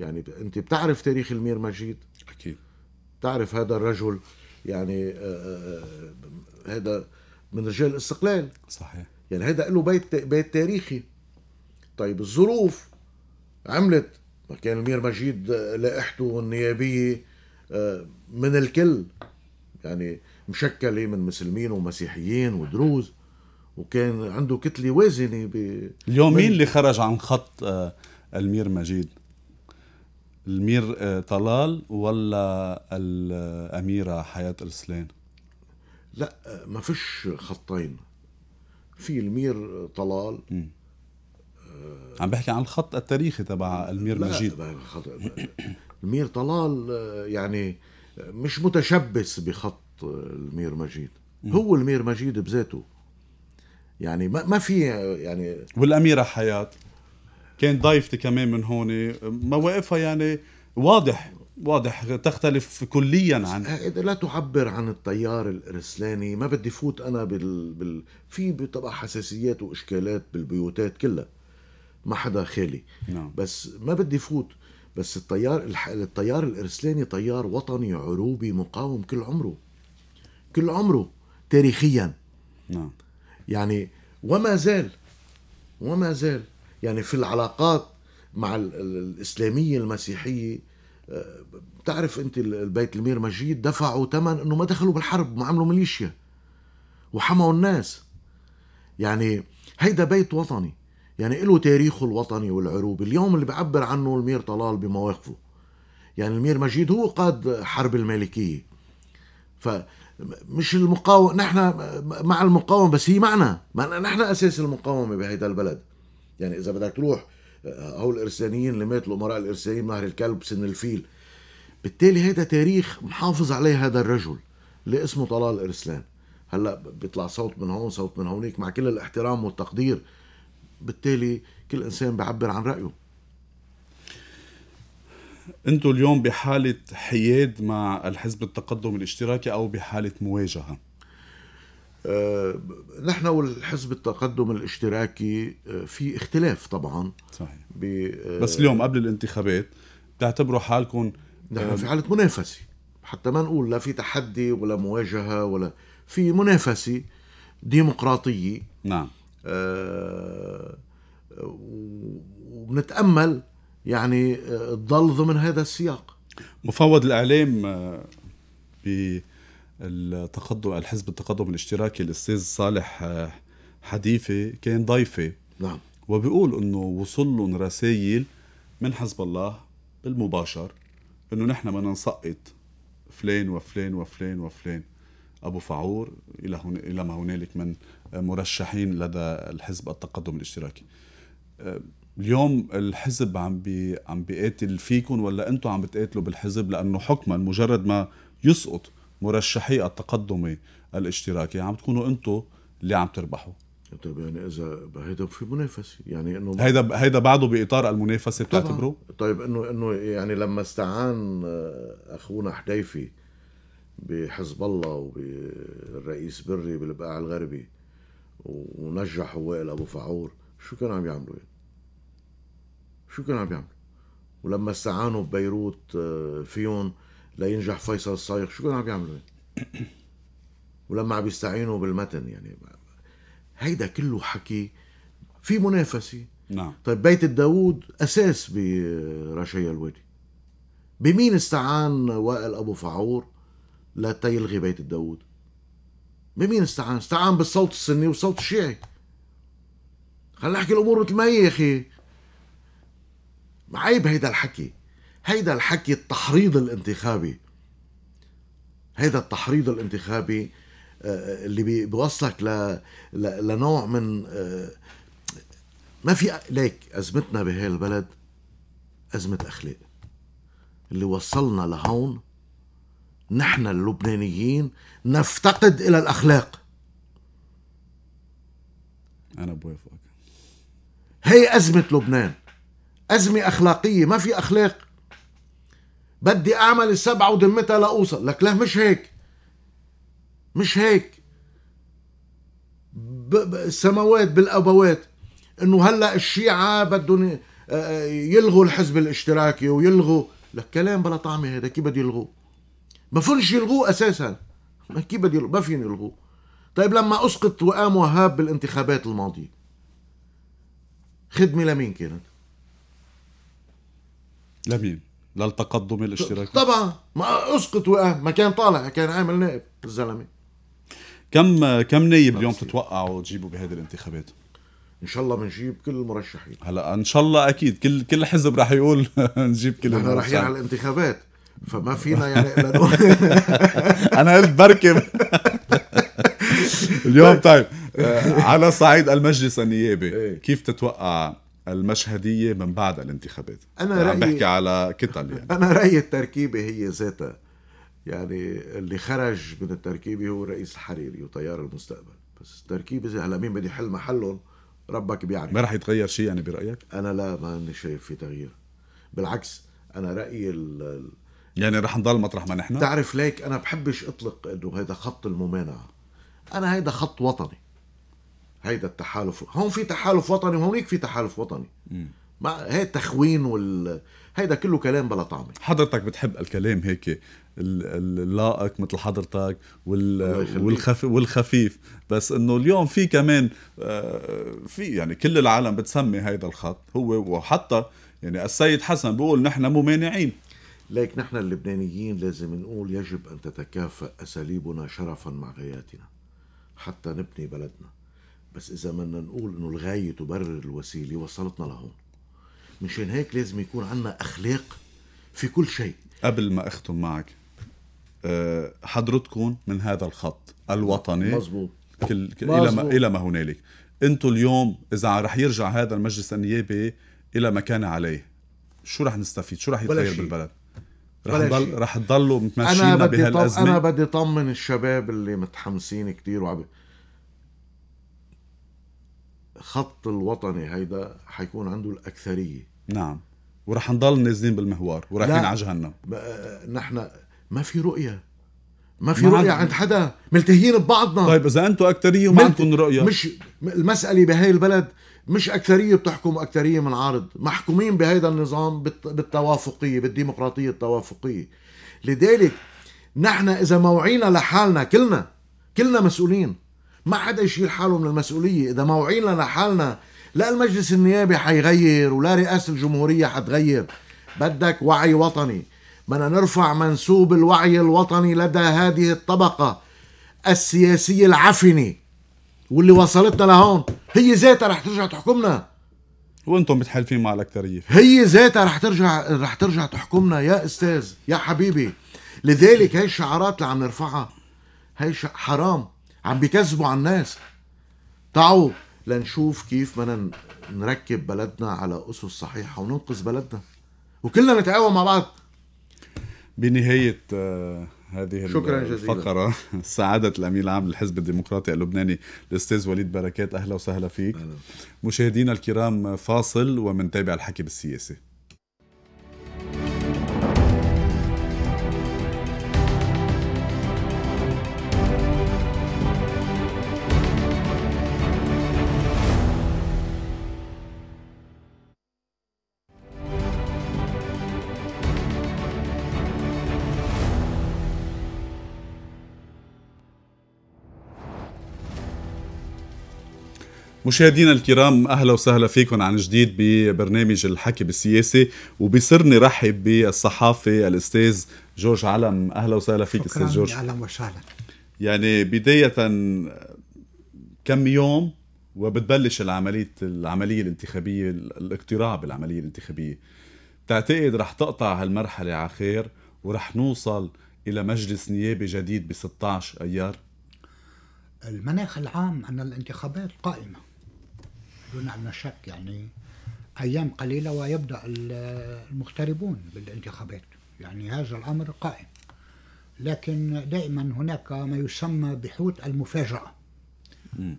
يعني أنت بتعرف تاريخ المير مجيد أكيد بتعرف هذا الرجل يعني هذا من رجال الاستقلال صحيح يعني هيدا له بيت بيت تاريخي طيب الظروف عملت كان المير مجيد آه، لائحته النيابيه آه، من الكل يعني مشكله من مسلمين ومسيحيين ودروز وكان عنده كتله وازنه ب اليوم مين اللي خرج عن خط آه، المير مجيد؟ المير طلال ولا الاميره حياه السلان؟ لا ما فيش خطين في المير طلال آه عم بحكي عن الخط التاريخي تبع المير لا مجيد المير طلال آه، يعني مش متشبث بخط آه، المير مجيد م. هو المير مجيد بذاته يعني ما ما في آه، يعني والاميره حياه كان ضيفتي كمان من هون مواقفها يعني واضح واضح تختلف كليا عن آه، لا تعبر عن التيار الارسلاني ما بدي فوت انا بال, بال... في طبعا حساسيات واشكالات بالبيوتات كلها ما حدا خالي نعم. بس ما بدي فوت بس التيار التيار الارسلاني تيار وطني عروبي مقاوم كل عمره كل عمره تاريخيا نعم يعني وما زال وما زال يعني في العلاقات مع الاسلاميه المسيحيه بتعرف انت البيت المير مجيد دفعوا ثمن انه ما دخلوا بالحرب ما عملوا ميليشيا وحموا الناس يعني هيدا بيت وطني يعني له تاريخه الوطني والعروبي اليوم اللي بيعبر عنه المير طلال بمواقفه يعني المير مجيد هو قاد حرب المالكية فمش المقاومة نحن مع المقاومة بس هي معنا ما نحن أساس المقاومة بهيدا البلد يعني إذا بدك تروح او الارسانيين اللي ماتوا الامراء الارسانيين نهر الكلب سن الفيل بالتالي هذا تاريخ محافظ عليه هذا الرجل اللي اسمه طلال ارسلان هلا بيطلع صوت من هون صوت من هونيك مع كل الاحترام والتقدير بالتالي كل انسان بيعبر عن رايه انتم اليوم بحاله حياد مع الحزب التقدم الاشتراكي او بحاله مواجهه آه، نحن والحزب التقدم الاشتراكي آه، في اختلاف طبعا صحيح آه، بس اليوم قبل الانتخابات بتعتبروا حالكم نحن في حاله منافسه حتى ما نقول لا في تحدي ولا مواجهه ولا في منافسه ديمقراطيه نعم آه وبنتامل يعني تضل ضمن هذا السياق مفوض الاعلام ب التقدم الحزب التقدم الاشتراكي الاستاذ صالح آه، حديفه كان ضيفه نعم وبيقول انه وصل لهم رسائل من حزب الله بالمباشر انه نحن بدنا نسقط فلان وفلان وفلان وفلان ابو فعور الى هنا الى ما هنالك من مرشحين لدى الحزب التقدم الاشتراكي آه، اليوم الحزب عم بي عم بيقاتل فيكم ولا انتم عم بتقاتلوا بالحزب لانه حكما مجرد ما يسقط مرشحي التقدم الاشتراكي عم تكونوا انتم اللي عم تربحوا طيب يعني اذا هيدا في منافسه يعني انه هيدا هيدا بعده باطار المنافسه بتعتبره؟ طيب انه انه يعني لما استعان آه، اخونا حديفي بحزب الله وبالرئيس بري بالبقاع الغربي ونجحوا وائل ابو فعور شو كانوا عم يعملوا يعني؟ شو كانوا عم يعملوا؟ ولما استعانوا ببيروت آه، فيون لينجح فيصل الصايغ شو كانوا عم يعملوا ولما عم يستعينوا بالمتن يعني هيدا كله حكي في منافسه نعم طيب بيت الداوود اساس برشايا الوادي بمين استعان وائل ابو فعور لتا يلغي بيت الداوود بمين استعان استعان بالصوت السني والصوت الشيعي خلينا نحكي الامور مثل ما هي يا اخي عيب هيدا الحكي هيدا الحكي التحريض الانتخابي هيدا التحريض الانتخابي آه، آه، اللي بيوصلك ل... ل... لنوع من آه، ما في ليك ازمتنا بهالبلد ازمه اخلاق اللي وصلنا لهون نحن اللبنانيين نفتقد الى الاخلاق انا بوافقك هي ازمه لبنان ازمه اخلاقيه ما في اخلاق بدي اعمل السبعة وذمتها لاوصل لك لا مش هيك مش هيك السماوات بالابوات انه هلا الشيعة بدهم آه، آه، يلغوا الحزب الاشتراكي ويلغوا لك كلام بلا طعمه هذا كيف بده يلغوه ما فنش يلغوه اساسا كيف بده يلغوه ما فين يلغوه طيب لما اسقط وقام وهاب بالانتخابات الماضيه خدمه لمين كانت؟ لمين؟ للتقدم الاشتراكي طبعا ما اسقط وقع ما كان طالع كان عامل نائب الزلمه كم كم نايب اليوم تتوقعوا تجيبوا بهذه الانتخابات؟ ان شاء الله بنجيب كل المرشحين هلا ان شاء الله اكيد كل كل حزب راح يقول نجيب كل المرشحين رايحين على الانتخابات فما فينا يعني انا قلت بركي اليوم طيب, طيب. آه، على صعيد المجلس النيابي إيه. كيف تتوقع المشهدية من بعد الانتخابات أنا يعني رأيي عم بحكي على كتل يعني أنا رأيي التركيبة هي ذاتها يعني اللي خرج من التركيبة هو الرئيس الحريري وتيار المستقبل بس التركيبة زي هلا مين بده يحل محلهم ربك بيعرف ما رح يتغير شيء يعني برأيك؟ أنا لا ما شايف في تغيير بالعكس أنا رأيي ال... يعني رح نضل مطرح ما نحن؟ بتعرف ليك أنا بحبش أطلق إنه هيدا خط الممانعة أنا هيدا خط وطني هيدا التحالف هون في تحالف وطني وهونيك في تحالف وطني ما هي التخوين وال هيدا كله كلام بلا طعمه حضرتك بتحب الكلام هيك اللائق مثل حضرتك وال... والخف... والخفيف بس انه اليوم في كمان آه، في يعني كل العالم بتسمي هيدا الخط هو وحتى يعني السيد حسن بيقول نحن ممانعين ليك نحن اللبنانيين لازم نقول يجب ان تتكافئ اساليبنا شرفا مع غاياتنا حتى نبني بلدنا بس إذا بدنا نقول إنه الغاية تبرر الوسيلة وصلتنا لهون مشان هيك لازم يكون عنا أخلاق في كل شيء قبل ما أختم معك آه، حضرتكم من هذا الخط الوطني مزبوط كل, كل الى ما الى ما هنالك انتم اليوم اذا رح يرجع هذا المجلس النيابي الى ما كان عليه شو رح نستفيد شو رح يتغير بالبلد رح تضل رح تضلوا متمشين بهالازمه انا بدي طمن الشباب اللي متحمسين كثير وعم الخط الوطني هيدا حيكون عنده الأكثرية نعم ورح نضل نازلين بالمهوار ورايحين على جهنم آه، نحن ما في رؤية ما في رؤية عند حدا ملتهيين ببعضنا طيب إذا أنتم أكثرية وما عندكم رؤية مش المسألة بهاي البلد مش أكثرية بتحكم أكثرية من عارض محكومين بهيدا النظام بالتوافقية بالديمقراطية التوافقية لذلك نحن إذا موعينا لحالنا كلنا كلنا مسؤولين ما حدا يشيل حاله من المسؤولية إذا وعينا لحالنا لا المجلس النيابي حيغير ولا رئاسة الجمهورية حتغير بدك وعي وطني بدنا نرفع منسوب الوعي الوطني لدى هذه الطبقة السياسية العفنة واللي وصلتنا لهون هي ذاتها رح ترجع تحكمنا وانتم متحالفين مع الاكثريه هي ذاتها رح ترجع رح ترجع تحكمنا يا استاذ يا حبيبي لذلك هاي الشعارات اللي عم نرفعها هاي حرام عم بيكذبوا على الناس تعوا لنشوف كيف بدنا نركب بلدنا على اسس صحيحه وننقذ بلدنا وكلنا نتعاون مع بعض بنهايه آه، هذه شكرا الفقرة جزيلا. سعادة الأمين العام للحزب الديمقراطي اللبناني الأستاذ وليد بركات أهلا وسهلا فيك أهلا. مشاهدينا الكرام فاصل ومنتابع الحكي بالسياسة مشاهدينا الكرام اهلا وسهلا فيكم عن جديد ببرنامج الحكي بالسياسه وبصرني رحب بالصحافي الاستاذ جورج علم اهلا وسهلا فيك استاذ جورج اهلا وسهلا يعني بدايه كم يوم وبتبلش العمليه العمليه الانتخابيه الاقتراع بالعمليه الانتخابيه تعتقد رح تقطع هالمرحله على خير ورح نوصل الى مجلس نيابي جديد ب 16 ايار المناخ العام ان الانتخابات قائمه دون ادنى شك يعني ايام قليله ويبدا المغتربون بالانتخابات يعني هذا الامر قائم لكن دائما هناك ما يسمى بحوت المفاجاه م.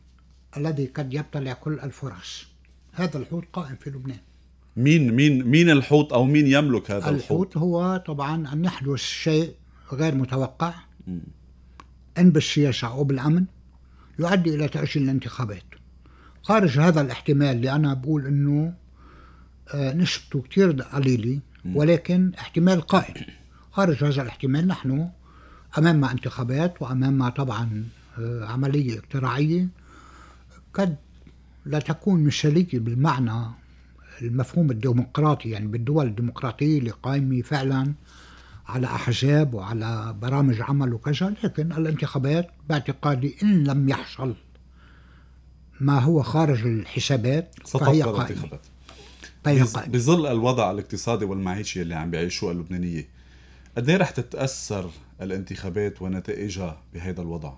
الذي قد يبتلع كل الفرص هذا الحوت قائم في لبنان مين مين مين الحوت او مين يملك هذا الحوت؟ الحوت هو طبعا ان يحدث شيء غير متوقع م. ان بالسياسه او بالامن يؤدي الى تاجيل الانتخابات خارج هذا الاحتمال اللي أنا بقول أنه نسبته آه، كثير قليلة ولكن احتمال قائم خارج هذا الاحتمال نحن أمام انتخابات وأمام طبعا آه، عملية اقتراعية قد لا تكون مثالية بالمعنى المفهوم الديمقراطي يعني بالدول الديمقراطية اللي قائمة فعلا على أحزاب وعلى برامج عمل وكذا لكن الانتخابات باعتقادي إن لم يحصل ما هو خارج الحسابات فهي قائمة بظل الوضع الاقتصادي والمعيشي اللي عم بيعيشوه اللبنانية قد إيه رح تتأثر الانتخابات ونتائجها بهذا الوضع؟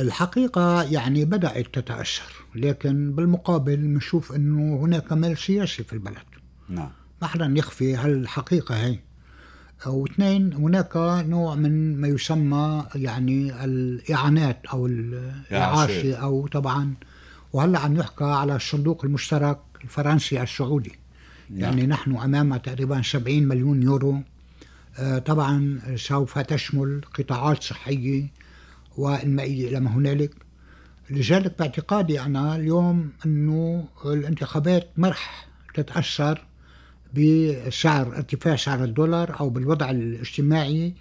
الحقيقة يعني بدأت تتأثر لكن بالمقابل بنشوف أنه هناك مال سياسي في البلد نعم ما حدا يخفي هالحقيقة هي أو اثنين هناك نوع من ما يسمى يعني الإعانات أو الإعاشة أو طبعا وهلا عم يحكى على الصندوق المشترك الفرنسي السعودي نعم. يعني نحن أمام تقريبا 70 مليون يورو آه، طبعا سوف تشمل قطاعات صحية وإنمائية إلى ما هنالك لذلك باعتقادي أنا اليوم أنه الانتخابات مرح تتأثر بسعر ارتفاع سعر الدولار أو بالوضع الاجتماعي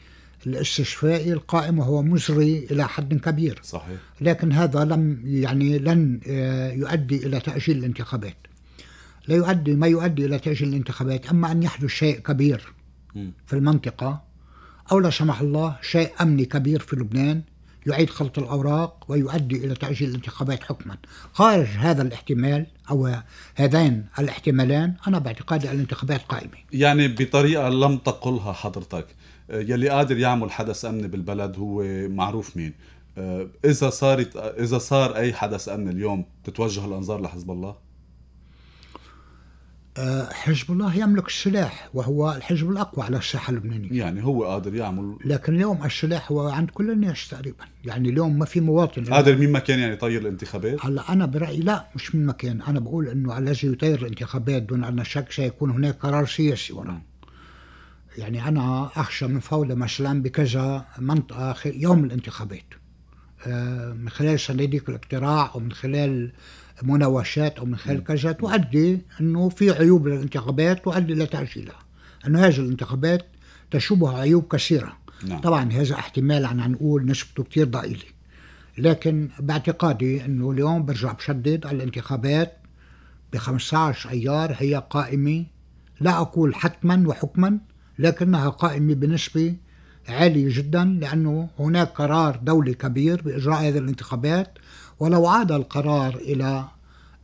الاستشفائي القائم وهو مزري إلى حد كبير صحيح. لكن هذا لم يعني لن آه، يؤدي إلى تأجيل الانتخابات لا يؤدي ما يؤدي إلى تأجيل الانتخابات أما أن يحدث شيء كبير م. في المنطقة أو لا سمح الله شيء أمني كبير في لبنان يعيد خلط الأوراق ويؤدي إلى تعجيل الانتخابات حكما خارج هذا الاحتمال أو هذين الاحتمالان أنا باعتقادي الانتخابات قائمة يعني بطريقة لم تقلها حضرتك يلي قادر يعمل حدث أمني بالبلد هو معروف مين إذا صارت إذا صار أي حدث أمني اليوم تتوجه الأنظار لحزب الله حزب الله يملك السلاح وهو الحزب الأقوى على الساحة اللبنانية يعني هو قادر يعمل لكن اليوم السلاح هو عند كل الناس تقريبا يعني اليوم ما في مواطن قادر مين مكان يعني يطير الانتخابات؟ هلا أنا برأيي لا مش من مكان أنا بقول أنه الذي يطير الانتخابات دون أن شك سيكون هناك قرار سياسي وراه نعم. يعني أنا أخشى من فوضى مثلا بكذا منطقة يوم الانتخابات آه، من خلال صناديق الاقتراع ومن خلال مناوشات أو من خلال كذا تؤدي أنه في عيوب للانتخابات تؤدي إلى تعجيلها أنه هذه الانتخابات تشوبها عيوب كثيرة نعم. طبعا هذا احتمال عن نقول نسبته كثير ضئيلة لكن باعتقادي أنه اليوم برجع بشدد الانتخابات ب 15 أيار هي قائمة لا أقول حتما وحكما لكنها قائمة بنسبة عالية جدا لأنه هناك قرار دولي كبير بإجراء هذه الانتخابات ولو عاد القرار إلى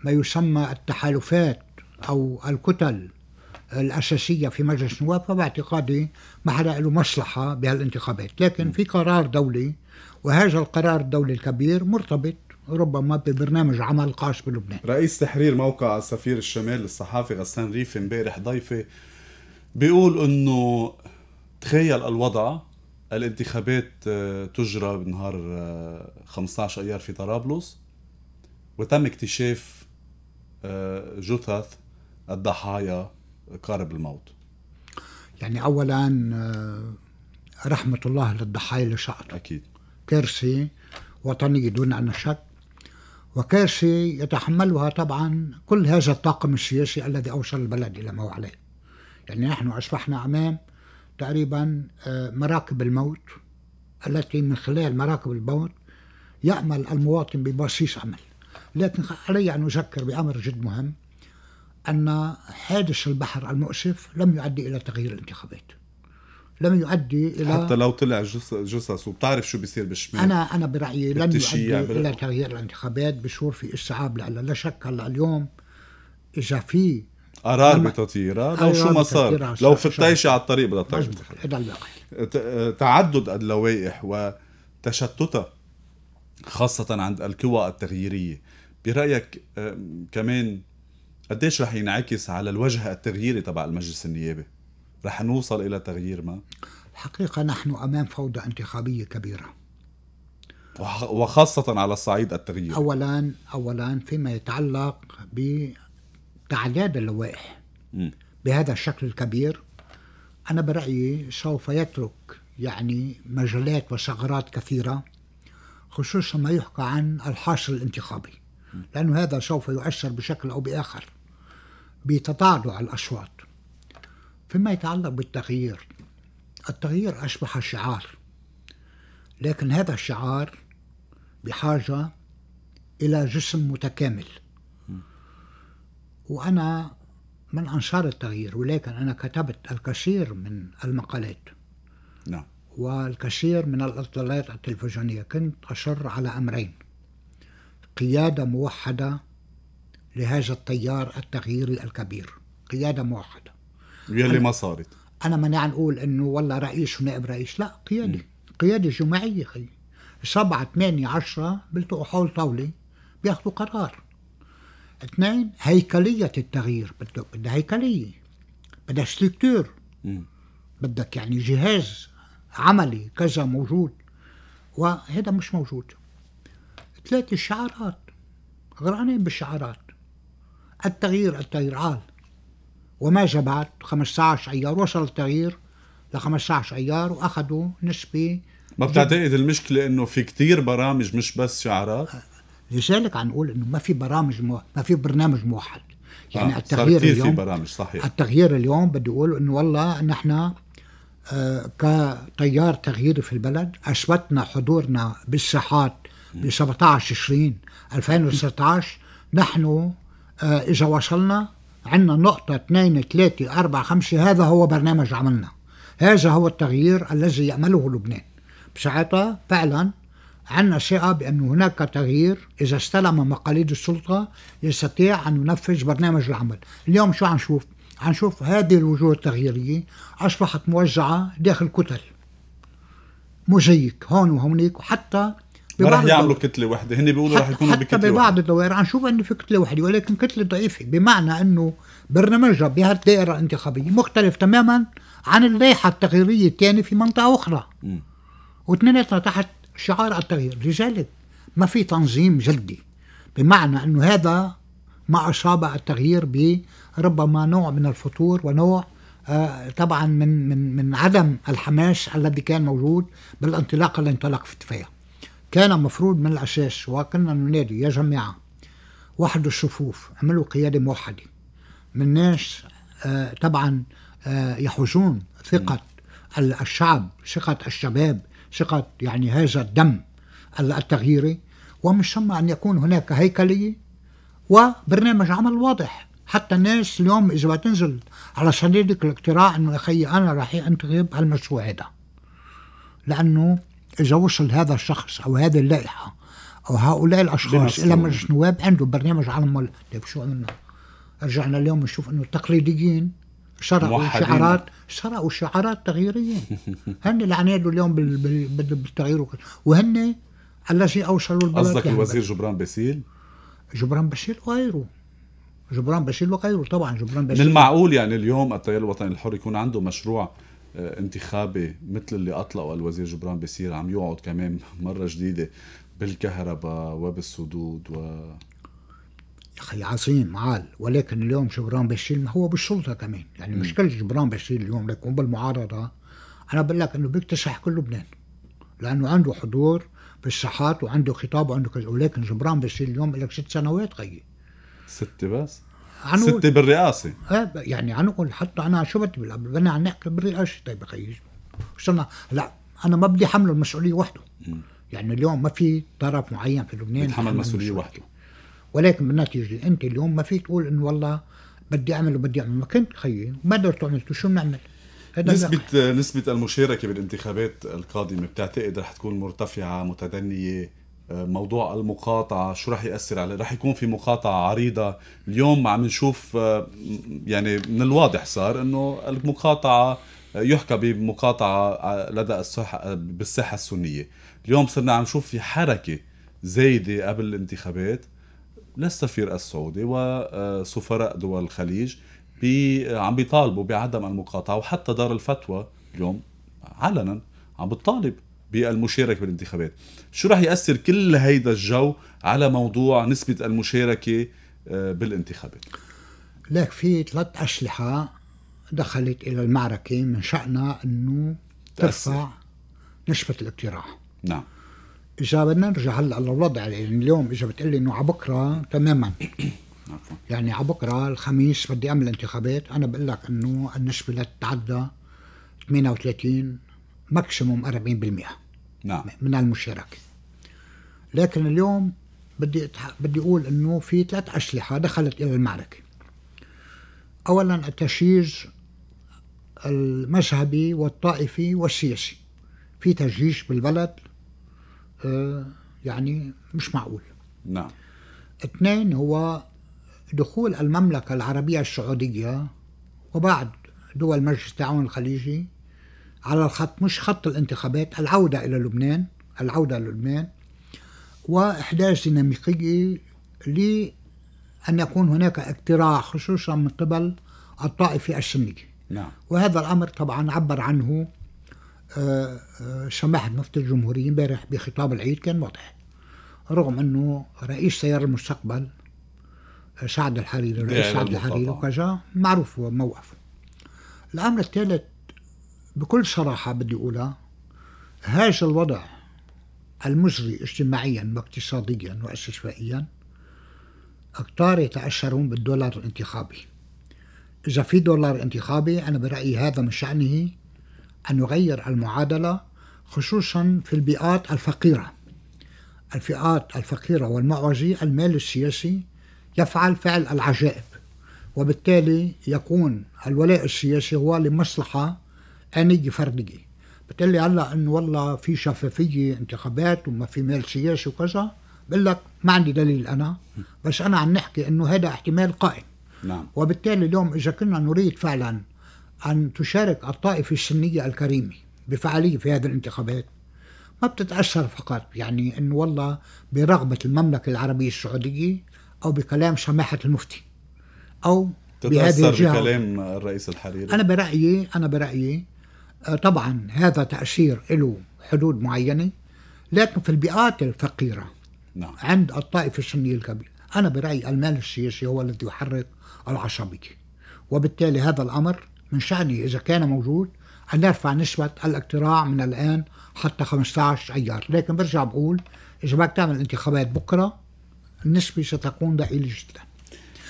ما يسمى التحالفات أو الكتل الأساسية في مجلس النواب فباعتقادي ما حدا له مصلحة بهالانتخابات لكن في قرار دولي وهذا القرار الدولي الكبير مرتبط ربما ببرنامج عمل خاص بلبنان رئيس تحرير موقع سفير الشمال للصحافي غسان ريفي امبارح ضيفي بيقول انه تخيل الوضع الانتخابات آه، تجرى بنهار 15 آه، ايار في طرابلس وتم اكتشاف آه، جثث الضحايا قارب الموت يعني اولا رحمه الله للضحايا اللي سقطوا اكيد كارثه وطنيه دون ان شك وكارثه يتحملها طبعا كل هذا الطاقم السياسي الذي اوصل البلد الى ما هو عليه يعني نحن اصبحنا امام تقريبا آه، مراكب الموت التي من خلال مراكب الموت يعمل المواطن ببصيص عمل لكن علي أن أذكر بأمر جد مهم أن حادث البحر المؤسف لم يؤدي إلى تغيير الانتخابات لم يؤدي إلى حتى لو طلع جثث وبتعرف شو بيصير بالشمال أنا أنا برأيي لم يؤدي إلى تغيير الانتخابات بشور في استيعاب لا شك هلا اليوم إذا في قرار بتطييرها لو شو ما صار لو الطيشة على الطريق بدها تطير تعدد اللوائح وتشتتها خاصة عند القوى التغييرية برأيك كمان قديش رح ينعكس على الوجه التغييري تبع المجلس النيابي رح نوصل إلى تغيير ما الحقيقة نحن أمام فوضى انتخابية كبيرة وخاصة على الصعيد التغيير أولا أولا فيما يتعلق ب تعداد اللوائح بهذا الشكل الكبير أنا برأيي سوف يترك يعني مجالات وثغرات كثيرة خصوصا ما يحكى عن الحاصل الانتخابي لأن هذا سوف يؤثر بشكل أو بآخر بتتعدع الأصوات فيما يتعلق بالتغيير التغيير أصبح شعار لكن هذا الشعار بحاجة إلى جسم متكامل وأنا من أنصار التغيير ولكن أنا كتبت الكثير من المقالات نعم والكثير من الإطلالات التلفزيونية كنت أشر على أمرين قيادة موحدة لهذا التيار التغييري الكبير قيادة موحدة يلي ما صارت أنا ماني عم اقول إنه والله رئيس ونائب رئيس لا قيادة م. قيادة جماعية خي سبعة ثمانية عشرة بيلتقوا حول طاولة بياخذوا قرار اثنين هيكلية التغيير بدك بدها هيكلية بدها ستركتور بدك يعني جهاز عملي كذا موجود وهذا مش موجود ثلاثة الشعارات غرقانين بالشعارات التغيير التغيير عال وماذا بعد 15 ايار وصل التغيير ل 15 ايار واخذوا نسبه ما بتعتقد المشكله انه في كتير برامج مش بس شعارات لذلك نقول انه ما في برامج مو... ما في برنامج موحد يعني آه التغيير اليوم في برامج صحيح التغيير اليوم بدي اقول انه والله نحن آه كتيار تغييري في البلد اثبتنا حضورنا بالساحات ب 17 تشرين 2019 نحن آه اذا وصلنا عندنا نقطة 2 3 4 5 هذا هو برنامج عملنا هذا هو التغيير الذي يعمله لبنان بساعتها فعلا عندنا ثقة بأن هناك تغيير إذا استلم مقاليد السلطة يستطيع أن ينفذ برنامج العمل اليوم شو عم نشوف؟ عم نشوف هذه الوجوه التغييرية أصبحت موزعة داخل كتل مزيك هون وهونيك وحتى ما رح يعملوا كتله وحده هن بيقولوا رح يكونوا بكتله حتى ببعض الدوائر عم نشوف انه في كتله وحده ولكن كتله ضعيفه بمعنى انه برنامجها بهالدائره الانتخابيه مختلف تماما عن اللائحه التغييريه الثانيه في منطقه اخرى واثنيناتنا تحت شعار التغيير لذلك ما في تنظيم جدي بمعنى أنه هذا ما أصاب التغيير بربما نوع من الفتور ونوع آه، طبعا من من من عدم الحماس الذي كان موجود بالانطلاقه اللي انطلقت فيها. كان مفروض من الاساس وكنا ننادي يا جماعه وحدوا الصفوف، اعملوا قياده موحده. من ناس آه، طبعا يحجون آه، يحوزون ثقه الشعب، ثقه الشباب ثقة يعني هذا الدم التغييري ومن ثم أن يكون هناك هيكلية وبرنامج عمل واضح حتى الناس اليوم إذا بتنزل على صناديق الاقتراع أنه أخي أنا راح أنتخب هالمشروع هذا لأنه إذا وصل هذا الشخص أو هذه اللائحة أو هؤلاء الأشخاص إلى مجلس النواب عنده برنامج عمل طيب شو عملنا؟ رجعنا اليوم نشوف أنه التقليديين شرعوا شعارات شرعوا شعارات تغييريه هن اللي عنادوا اليوم بال... بال... بالتغيير وهن على شيء اوصلوا البلد قصدك يعني. الوزير جبران باسيل؟ جبران باسيل وغيره جبران باسيل وغيره طبعا جبران باسيل من المعقول يعني اليوم التيار الوطني الحر يكون عنده مشروع آه، انتخابي مثل اللي اطلقه الوزير جبران باسيل عم يقعد كمان مره جديده بالكهرباء وبالسدود و أخي عظيم عال ولكن اليوم جبران بشير ما هو بالسلطة كمان يعني مشكلة جبران بشير اليوم لكم بالمعارضة أنا بقول لك إنه بيكتسح كل لبنان لأنه عنده حضور بالساحات وعنده خطاب وعنده كذا ولكن جبران بشير اليوم لك ست سنوات خيي ستة بس؟ ستة بالرئاسة ايه يعني عنقول حتى أنا شو بدي بدنا عم نحكي بالرئاسة طيب خيي وصلنا هلا أنا ما بدي حمله المسؤولية وحده يعني اليوم ما في طرف معين في لبنان يتحمل مسؤولية وحده ولكن بالنتيجه انت اليوم ما فيك تقول انه والله بدي اعمل وبدي اعمل ما كنت خيي ما قدرت عملت شو بنعمل نسبة نسبة المشاركة بالانتخابات القادمة بتعتقد رح تكون مرتفعة متدنية آه، موضوع المقاطعة شو رح يأثر عليه رح يكون في مقاطعة عريضة اليوم عم نشوف آه، يعني من الواضح صار انه المقاطعة آه، يحكى بمقاطعة لدى الصحة بالصحة السنية اليوم صرنا عم نشوف في حركة زايدة قبل الانتخابات للسفير السعودي وسفراء دول الخليج بي عم بيطالبوا بعدم المقاطعه وحتى دار الفتوى اليوم علنا عم بتطالب بالمشاركه بالانتخابات شو راح ياثر كل هيدا الجو على موضوع نسبه المشاركه آه، بالانتخابات لك في ثلاث أسلحة دخلت إلى المعركة من شأنها أنه ترفع نسبة الاقتراع نعم اذا بدنا نرجع هلا للوضع يعني اليوم اذا بتقول لي انه على بكره تماما يعني على بكره الخميس بدي اعمل انتخابات انا بقول لك انه النسبه لتتعدى 38 ماكسيموم 40% نعم من المشاركه لكن اليوم بدي بدي اقول انه في ثلاث اسلحه دخلت الى المعركه اولا التشييج المذهبي والطائفي والسياسي في تجييش بالبلد آه، يعني مش معقول نعم اثنين هو دخول المملكة العربية السعودية وبعد دول مجلس التعاون الخليجي على الخط مش خط الانتخابات العودة إلى لبنان العودة إلى لبنان وإحداث ديناميقية لأن يكون هناك اقتراع خصوصا من قبل الطائفة السنية نعم. وهذا الأمر طبعا عبر عنه آه، آه، سماحة مفتي الجمهورية امبارح بخطاب العيد كان واضح رغم انه رئيس تيار المستقبل آه، سعد الحريري رئيس سعد الحريري وكذا معروف موقفه الامر الثالث بكل صراحه بدي اقولها هذا الوضع المزري اجتماعيا واقتصاديا واستشفائيا اكثر يتاثرون بالدولار الانتخابي اذا في دولار انتخابي انا برايي هذا من شانه أن نغير المعادلة خصوصا في البيئات الفقيرة الفئات الفقيرة والمعوجي المال السياسي يفعل فعل العجائب وبالتالي يكون الولاء السياسي هو لمصلحة آنية فردية بتقول لي هلا انه والله في شفافيه انتخابات وما في مال سياسي وكذا بقول لك ما عندي دليل انا بس انا عم نحكي انه هذا احتمال قائم نعم وبالتالي اليوم اذا كنا نريد فعلا أن تشارك الطائفة السنية الكريمة بفعالية في هذه الانتخابات ما بتتأثر فقط يعني أنه والله برغبة المملكة العربية السعودية أو بكلام سماحة المفتي أو بهذه الجهة بكلام الرئيس الحريري أنا برأيي أنا برأيي آه، طبعا هذا تأثير له حدود معينة لكن في البيئات الفقيرة نعم. عند الطائفة السنية الكبيرة أنا برأيي المال السياسي هو الذي يحرك العصبية وبالتالي هذا الأمر من شأني إذا كان موجود أن نرفع نسبة الاقتراع من الآن حتى 15 أيار لكن برجع بقول إذا بدك تعمل انتخابات بكرة النسبة ستكون ضئيلة جدا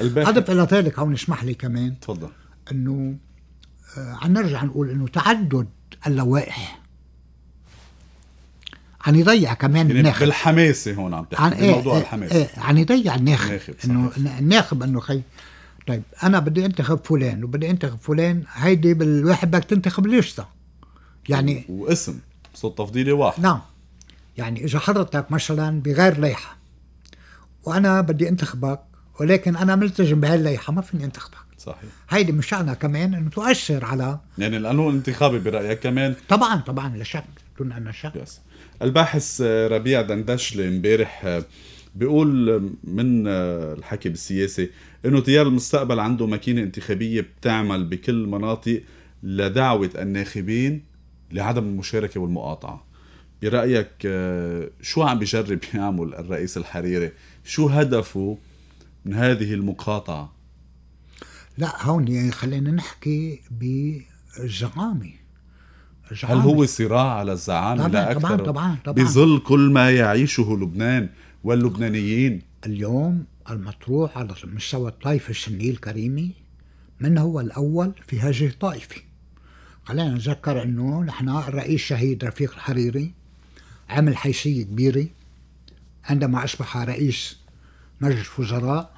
الباقي. أضف إلى ذلك هون اسمح لي كمان تفضل أنه آه، عن نرجع نقول أنه تعدد اللوائح عن يضيع كمان يعني الناخب بالحماسه هون عم تحكي عن إيه موضوع إيه الحماسه إيه عن يضيع الناخب, الناخب انه الناخب انه خي طيب انا بدي انتخب فلان وبدي انتخب فلان هيدي بالواحد بدك تنتخب ليشتا يعني واسم صوت تفضيلي واحد نعم يعني اذا حضرتك مثلا بغير لائحه وانا بدي انتخبك ولكن انا ملتزم بهاللائحه ما فيني انتخبك صحيح هيدي من شأنها كمان انه تؤثر على يعني القانون الانتخابي برايك كمان طبعا طبعا لا شك دون ان شك الباحث ربيع دندشلي امبارح بيقول من الحكي بالسياسه انه تيار المستقبل عنده ماكينه انتخابيه بتعمل بكل مناطق لدعوه الناخبين لعدم المشاركه والمقاطعه برايك آه، شو عم بجرب يعمل الرئيس الحريري شو هدفه من هذه المقاطعه لا هون يعني خلينا نحكي بزعامه هل هو صراع على الزعامة لا أكثر طبعا طبعا طبعا بظل كل ما يعيشه لبنان واللبنانيين اليوم المطروح على مستوى الطائفة السنية الكريمة من هو الأول في هذه الطائفة خلينا نتذكر أنه نحن الرئيس الشهيد رفيق الحريري عمل حيثية كبيرة عندما أصبح رئيس مجلس الوزراء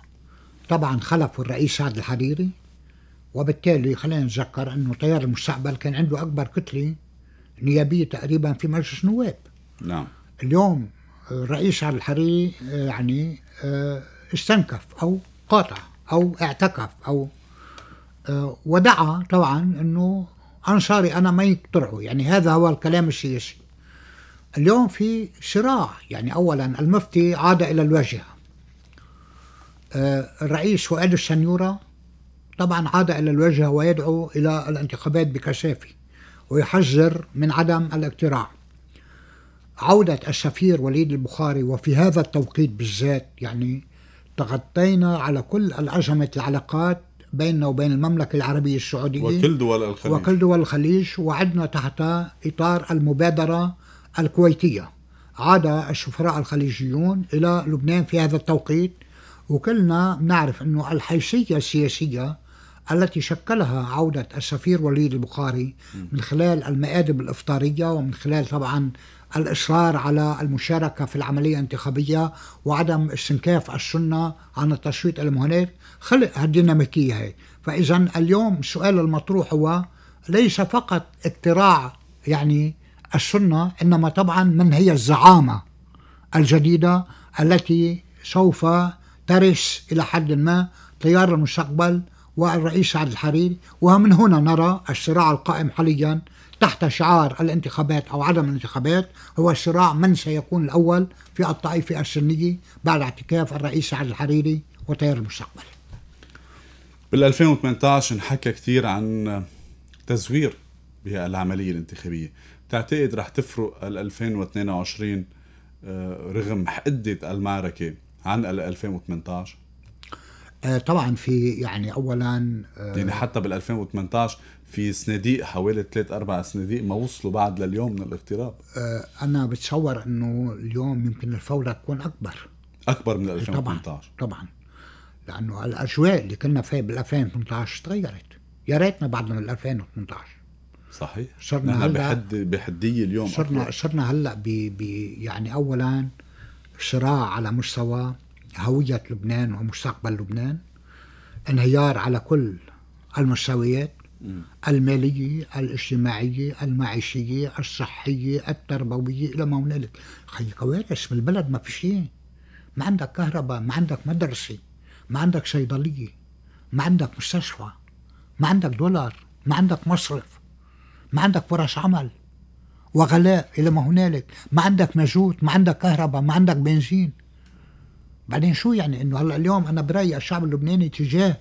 طبعا خلف الرئيس سعد الحريري وبالتالي خلينا نتذكر أنه تيار المستقبل كان عنده أكبر كتلة نيابية تقريبا في مجلس النواب نعم اليوم الرئيس عبد الحري آه، يعني آه، استنكف أو قاطع أو اعتكف أو آه، ودعا طبعا أنه أنصاري أنا ما يقترحوا يعني هذا هو الكلام السياسي اليوم في صراع يعني أولا المفتي عاد إلى الواجهة الرئيس فؤاد السنيورة طبعا عاد إلى الواجهة ويدعو إلى الانتخابات بكثافة ويحذر من عدم الاقتراع عودة السفير وليد البخاري وفي هذا التوقيت بالذات يعني تغطينا على كل الأزمة العلاقات بيننا وبين المملكة العربية السعودية وكل دول الخليج وكل دول الخليج وعدنا تحت إطار المبادرة الكويتية عاد السفراء الخليجيون إلى لبنان في هذا التوقيت وكلنا نعرف أنه الحيثية السياسية التي شكلها عودة السفير وليد البخاري من خلال المآدب الإفطارية ومن خلال طبعا الإصرار على المشاركة في العملية الانتخابية وعدم استنكاف السنة عن التصويت المهنات خلق هالديناميكية هي فإذا اليوم السؤال المطروح هو ليس فقط اقتراع يعني السنة إنما طبعا من هي الزعامة الجديدة التي سوف ترس إلى حد ما تيار المستقبل والرئيس سعد الحريري ومن هنا نرى الصراع القائم حاليا تحت شعار الانتخابات أو عدم الانتخابات هو الصراع من سيكون الأول في الطائفة السنية بعد اعتكاف الرئيس سعد الحريري وتيار المستقبل بال 2018 انحكى كثير عن تزوير بالعملية الانتخابية بتعتقد رح تفرق ال 2022 آه، رغم حدة المعركة عن ال 2018 آه، طبعا في يعني اولا آه، يعني حتى بال 2018 في صناديق حوالي ثلاث اربع صناديق ما وصلوا بعد لليوم من الاغتراب آه، انا بتصور انه اليوم يمكن الفوره تكون اكبر اكبر من 2018 طبعا طبعا لانه الاجواء اللي كنا فيها بال 2018 تغيرت يا ريتنا بعدنا بال 2018 صحيح صرنا هلا بحد بحديه اليوم صرنا صرنا هلا ب يعني اولا صراع على مستوى هويه لبنان ومستقبل لبنان انهيار على كل المستويات المالية الاجتماعية المعيشية الصحية التربوية إلى ما هنالك خي كوارث بالبلد ما في شيء ما عندك كهرباء ما عندك مدرسة ما عندك صيدلية ما عندك مستشفى ما عندك دولار ما عندك مصرف ما عندك فرص عمل وغلاء إلى ما هنالك ما عندك مجهود ما عندك كهرباء ما عندك بنزين بعدين شو يعني انه هلا اليوم انا برايي الشعب اللبناني تجاه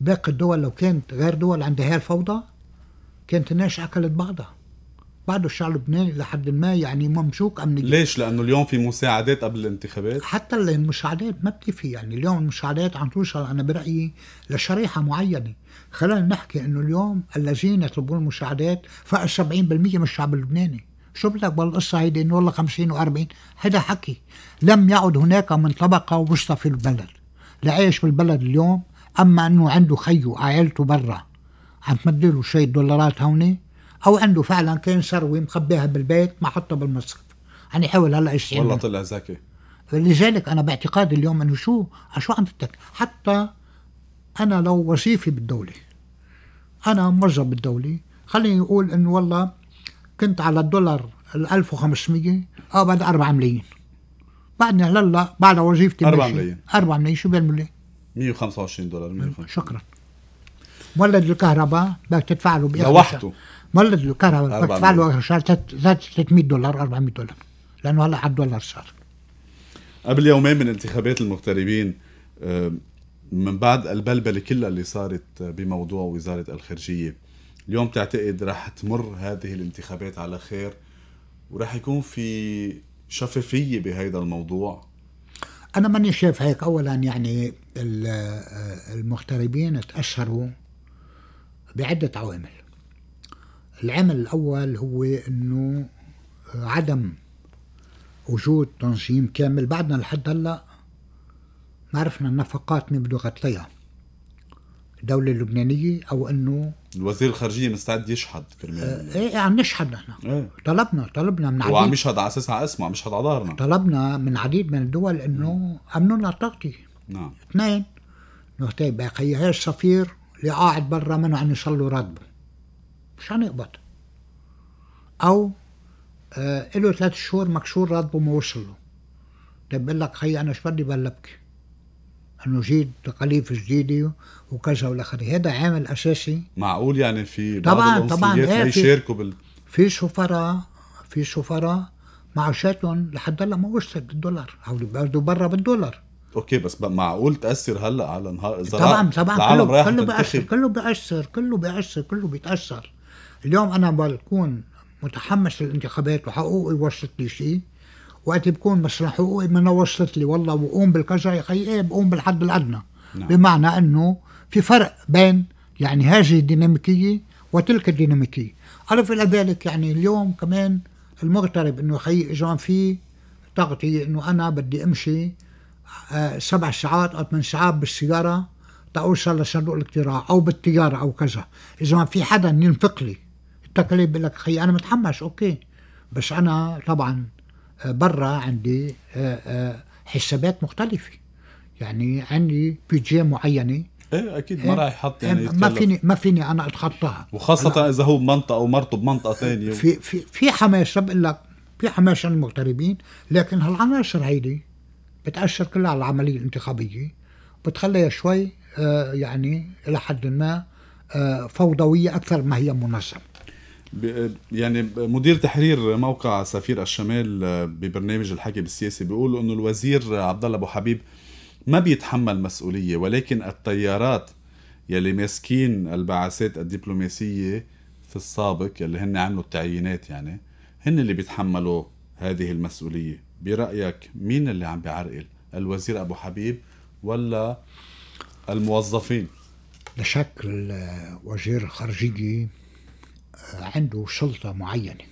باقي الدول لو كانت غير دول عندها الفوضى كانت الناس اكلت بعضها بعده الشعب اللبناني لحد ما يعني ممسوك امنيا ليش لانه اليوم في مساعدات قبل الانتخابات حتى المساعدات ما بتفي يعني اليوم المساعدات عم توصل انا برايي لشريحه معينه خلينا نحكي انه اليوم الذين يطلبون المساعدات فقط 70% من الشعب اللبناني شو بدك بالقصه هيدي انه والله 50 و40 هذا حكي لم يعد هناك من طبقه وسطى في البلد لعيش بالبلد اليوم اما انه عنده خيو عائلته برا عم تمدله شوية دولارات هون او عنده فعلا كان ثروه مخبيها بالبيت ما حطها بالمصرف عم يعني يحاول هلا يشتغل والله طلع ذكي لذلك انا باعتقادي اليوم انه شو شو عم تتك حتى انا لو وظيفي بالدوله انا موظف بالدوله خليني اقول انه والله كنت على الدولار ال 1500 اه بعد 4 ملايين بعدني هلا بعد وظيفتي 4 ملايين 4 ملايين شو بيعملوا لي؟ 125 دولار 125 شكرا مولد الكهرباء بدك تدفع له لوحده مولد الكهرباء بدك تدفع له اخر شهر 300 دولار 400 دولار لانه هلا على الدولار صار قبل يومين من انتخابات المغتربين من بعد البلبله كلها اللي صارت بموضوع وزاره الخارجيه اليوم تعتقد رح تمر هذه الانتخابات على خير ورح يكون في شفافيه بهذا الموضوع أنا ماني شايف هيك أولا يعني المغتربين تأثروا بعدة عوامل العامل الأول هو أنه عدم وجود تنظيم كامل بعدنا لحد هلا ما عرفنا النفقات مين بدو يغطيها الدولة اللبنانية أو أنه الوزير الخارجيه مستعد يشحد كرمال آه، ايه عم يعني نشحد نحن إيه؟ طلبنا طلبنا من عديد وعم يشحد على اساس على اسمه عم يشحد على ظهرنا طلبنا من عديد من الدول انه امنوا لنا التغطيه نعم اثنين انه طيب هي السفير اللي قاعد برا منه عم يصلوا راتبه مش عم يقبض او آه له ثلاث شهور مكسور راتبه ما وصل له طيب بقول لك خي انا شو بدي بلبكي نجيد تقاليف جديده وكذا والى اخره هذا عامل اساسي معقول يعني في بعض طبعا طبعا ما يشاركوا بال في سفراء في سفراء معاشاتهم لحد هلا ما وصلت بالدولار او بده برا بالدولار اوكي بس معقول تاثر هلا على نهار اذا طبعا طبعا كله كله بيأثر كله بيأثر كله بيأثر كله بيتأثر اليوم انا بكون متحمس للانتخابات وحقوقي وصلت لي شيء وقت بكون ما وصلت لي والله بقوم بالكذا يا اخي ايه بقوم بالحد الادنى نعم. بمعنى انه في فرق بين يعني هذه الديناميكيه وتلك الديناميكيه اضف الى ذلك يعني اليوم كمان المغترب انه خي اجان في تغطيه انه انا بدي امشي آه، سبع ساعات او ثمان ساعات بالسياره تأوصل لصندوق الاقتراع او بالطياره او كذا اذا ما في حدا ينفق لي التكاليف بقول لك خي انا متحمس اوكي بس انا طبعا برا عندي آه، آه، حسابات مختلفه يعني عندي بيجي معينه ايه اكيد ما إيه، راح يحط يعني إيه، ما فيني ما فيني انا اتخطاها وخاصه اذا هو بمنطقه ومرته بمنطقه ثانيه في في في حماسه بقول لك في حماسه للمغتربين لكن هالعناصر هيدي بتأشر كلها على العمليه الانتخابيه بتخليها شوي آه يعني الى حد ما آه فوضويه اكثر ما هي منظمه يعني مدير تحرير موقع سفير الشمال آه، ببرنامج الحكي بالسياسي بيقول انه الوزير عبد الله ابو حبيب ما بيتحمل مسؤوليه ولكن التيارات يلي ماسكين البعثات الدبلوماسيه في السابق يلي هن عملوا التعيينات يعني هن اللي بيتحملوا هذه المسؤوليه برايك مين اللي عم بيعرقل الوزير ابو حبيب ولا الموظفين لا شك آه، وزير الخارجيه عنده سلطة معينة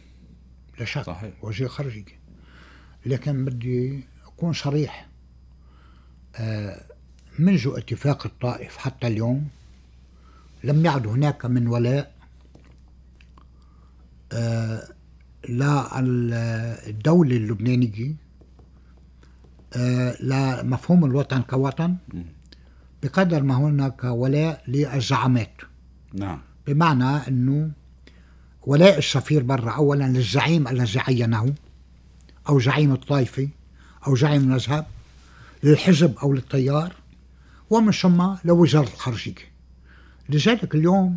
لا شك صحيح. وزير خارجية لكن بدي أكون صريح آه، منذ اتفاق الطائف حتى اليوم لم يعد هناك من ولاء آه، لا الدولة اللبنانية آه، لا مفهوم الوطن كوطن بقدر ما هناك ولاء للزعامات نعم بمعنى أنه ولاء الشفير برا أولا للزعيم الذي عينه أو زعيم الطائفة أو زعيم المذهب للحزب أو للتيار ومن ثم لوزارة الخارجية لذلك اليوم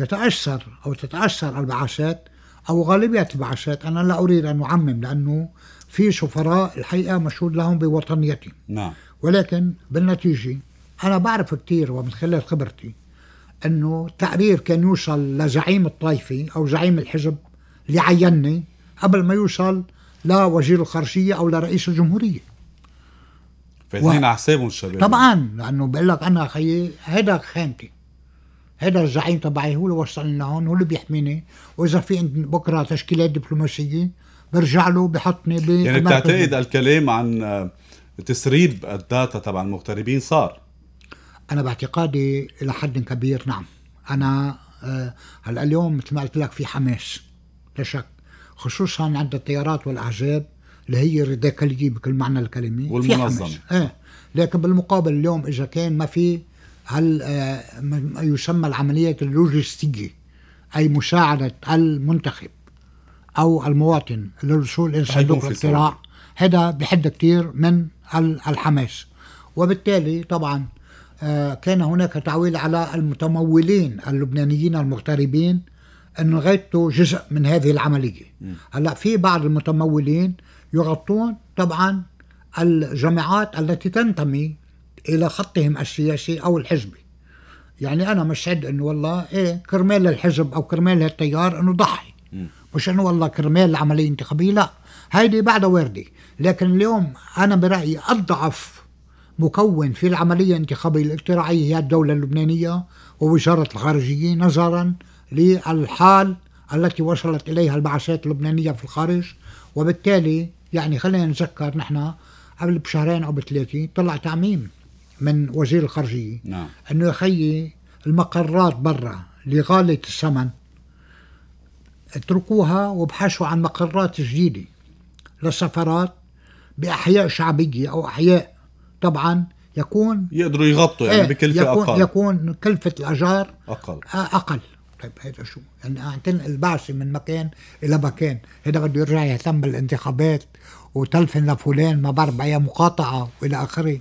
يتأثر أو تتأثر البعثات أو غالبية البعثات أنا لا أريد أن أعمم لأنه في سفراء الحقيقة مشهود لهم بوطنيتهم نعم. ولكن بالنتيجة أنا بعرف كثير ومن خلال خبرتي انه تقرير كان يوصل لزعيم الطائفه او زعيم الحزب اللي عيني قبل ما يوصل لوزير الخارجيه او لرئيس الجمهوريه فاثنين و... حسابهم الشباب طبعا لانه بقول لك انا خيي هيدا خانتي هيدا الزعيم تبعي هو اللي وصلني لهون هو اللي بيحميني واذا في بكره تشكيلات دبلوماسيه برجع له بحطني ب يعني بتعتقد الكلام عن تسريب الداتا تبع المغتربين صار أنا باعتقادي إلى حد كبير نعم أنا آه، هلا اليوم مثل ما قلت لك في حماس لا شك خصوصا عند التيارات والأحزاب اللي هي الراديكاليه بكل معنى الكلمة والمنظمة إيه لكن بالمقابل اليوم إذا كان ما في هل آه، ما يسمى العملية اللوجستية أي مساعدة المنتخب أو المواطن للوصول إلى صندوق الاقتراع هذا بحد كثير من الحماس وبالتالي طبعا آه، كان هناك تعويل على المتمولين اللبنانيين المغتربين أن غيرته جزء من هذه العملية هلا في بعض المتمولين يغطون طبعا الجماعات التي تنتمي إلى خطهم السياسي أو الحزبي يعني أنا مستعد أنه والله إيه كرمال الحزب أو كرمال التيار أنه ضحي مش أنه والله كرمال العملية الانتخابية لا هيدي بعدها واردة لكن اليوم أنا برأيي أضعف مكون في العملية الانتخابية الاقتراعية هي الدولة اللبنانية ووزارة الخارجية نظرا للحال التي وصلت إليها البعثات اللبنانية في الخارج وبالتالي يعني خلينا نتذكر نحن قبل بشهرين أو بثلاثة طلع تعميم من وزير الخارجية نعم. أنه يخيي المقرات برا لغالة الثمن اتركوها وابحثوا عن مقرات جديدة للسفرات بأحياء شعبية أو أحياء طبعا يكون يقدروا يغطوا يعني إيه، بكلفه يكون اقل يكون كلفه الاجار اقل اقل طيب هذا شو يعني تنقل البعثه من مكان الى مكان هذا بده يرجع يهتم بالانتخابات وتلفن لفلان ما بعرف باي مقاطعه والى اخره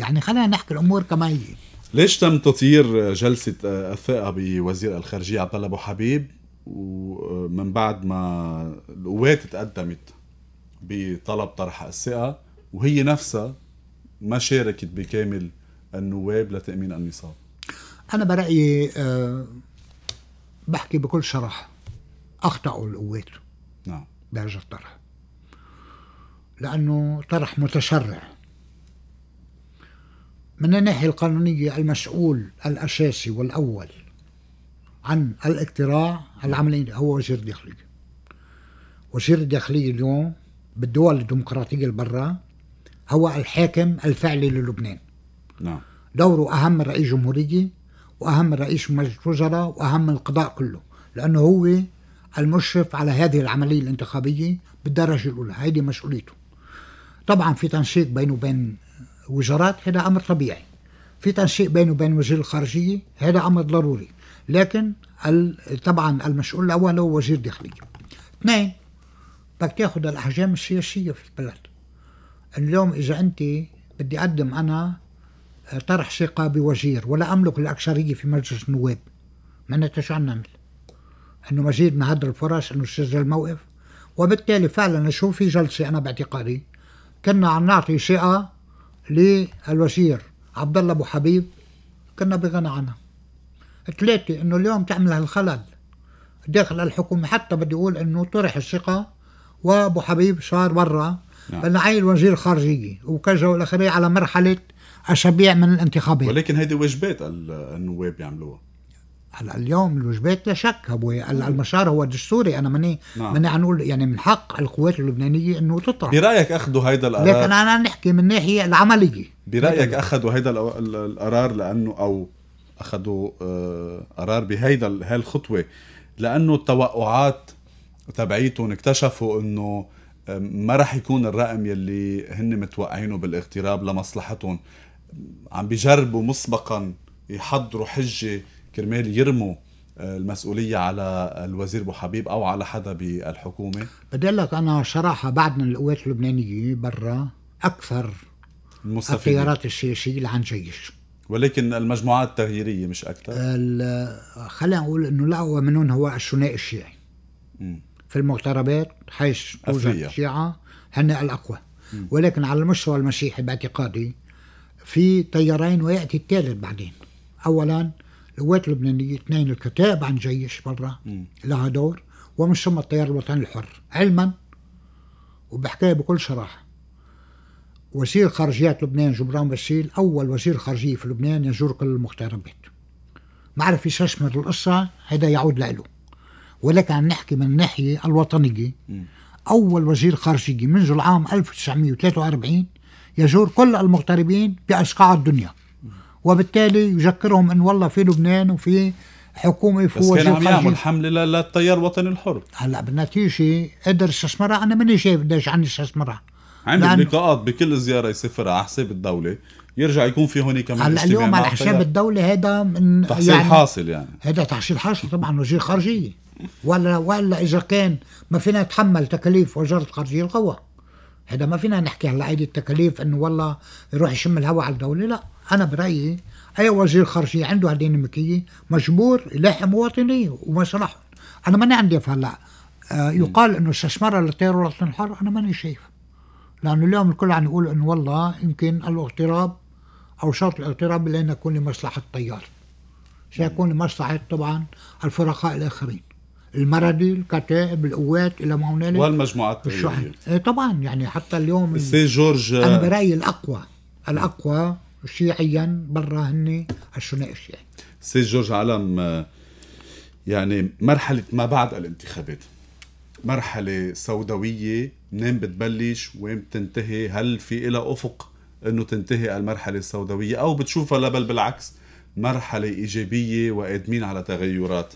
يعني خلينا نحكي الامور كما هي ليش تم تطيير جلسة آه، الثقة بوزير الخارجية عبد الله أبو حبيب ومن بعد ما القوات تقدمت بطلب طرح الثقة وهي نفسها ما شاركت بكامل النواب لتامين النصاب انا برايي أه بحكي بكل شرح اخطاوا القوات نعم بهذا الطرح لانه طرح متشرع من الناحيه القانونيه المسؤول الاساسي والاول عن الاقتراع العملي هو وزير الداخليه وزير الداخليه اليوم بالدول الديمقراطيه البرة هو الحاكم الفعلي للبنان نعم دوره أهم رئيس جمهورية وأهم رئيس مجلس وزراء وأهم القضاء كله لأنه هو المشرف على هذه العملية الانتخابية بالدرجة الأولى هيدي مسؤوليته طبعا في تنسيق بينه وبين وزارات هذا أمر طبيعي في تنسيق بينه وبين وزير الخارجية هذا أمر ضروري لكن طبعا المسؤول الأول هو وزير داخلية اثنين بدك تاخذ الأحجام السياسية في البلد اليوم إذا أنت بدي أقدم أنا آه، طرح ثقة بوزير ولا أملك الأكثرية في مجلس النواب معناتها شو عم نعمل؟ أنه مزيد من هدر الفرص أنه يسجل موقف وبالتالي فعلا شو في جلسة أنا باعتقادي كنا عم نعطي ثقة للوزير عبد الله أبو حبيب كنا بغنى عنها ثلاثة أنه اليوم تعمل هالخلل داخل الحكومة حتى بدي أقول أنه طرح الثقة وأبو حبيب صار برا بدنا نعم. نعين وزير خارجية وكذا والأخرية على مرحلة أسابيع من الانتخابات ولكن هيدي واجبات النواب يعملوها هلا اليوم الوجبات لا شك ابوي المسار هو دستوري انا ماني نعم. ماني نقول يعني من حق القوات اللبنانيه انه تطرح برايك اخذوا هيدا القرار لكن انا نحكي من الناحيه العمليه برايك اخذوا هيدا القرار لانه او اخذوا آه، قرار بهيدا هالخطوه لانه التوقعات تبعيتهم اكتشفوا انه ما راح يكون الرقم يلي هن متوقعينه بالاغتراب لمصلحتهم عم بيجربوا مسبقا يحضروا حجه كرمال يرموا أه، المسؤولية على الوزير أبو حبيب أو على حدا بالحكومة بدي لك أنا بعد بعدنا القوات اللبنانية برا أكثر المستفيدين التيارات السياسية اللي عن جيش ولكن المجموعات التغييرية مش أكثر خلينا نقول إنه الأقوى منهم هو الثنائي الشيعي في المغتربات حيث توجد الشيعة هن الأقوى م. ولكن على المستوى المسيحي باعتقادي في تيارين ويأتي الثالث بعدين أولا القوات اللبنانية اثنين الكتائب عن جيش برا لها دور ومن ثم التيار الوطني الحر علما وبحكاية بكل صراحة وزير خارجيات لبنان جبران بسيل أول وزير خارجية في لبنان يزور كل المغتربات ما عرف يستثمر القصة هذا يعود لإله ولكن عم نحكي من الناحية الوطنية أول وزير خارجية منذ العام 1943 يزور كل المغتربين بأشقاع الدنيا وبالتالي يذكرهم أن والله في لبنان وفي حكومة في بس كان عم يعمل حملة للتيار الوطني الحر هلا بالنتيجة قدر استثمرها أنا ماني شايف قديش استثمرها يستثمرها عندك لقاءات بكل زيارة يسافرها على حساب الدولة يرجع يكون في هون كمان هلا اليوم على حساب الدولة هذا من تحصيل يعني حاصل يعني هذا تحصيل حاصل طبعا وزير خارجية ولا ولا اذا كان ما فينا نتحمل تكاليف وزاره خارجيه القوى هذا ما فينا نحكي على عيد التكاليف انه والله يروح يشم الهواء على الدوله لا انا برايي اي وزير خارجيه عنده هالديناميكيه مجبور يلاحق مواطنيه ومسرح انا ماني عندي هلا آه يقال انه استثمر للتيار الحر انا ماني شايف لانه اليوم الكل عم يقول انه والله يمكن الاغتراب او شرط الاغتراب لن يكون لمصلحه التيار سيكون لمصلحه طبعا الفرقاء الاخرين المردي الكتائب القوات الى ما هنالك والمجموعات الشحن إيه طبعا يعني حتى اليوم السي جورج انا برايي الاقوى الاقوى شيعيا برا هن الثنائي الشيعي سي جورج علم يعني مرحله ما بعد الانتخابات مرحله سوداويه منين بتبلش وين بتنتهي هل في إلى افق انه تنتهي المرحله السوداويه او بتشوفها لا بل بالعكس مرحله ايجابيه وقادمين على تغيرات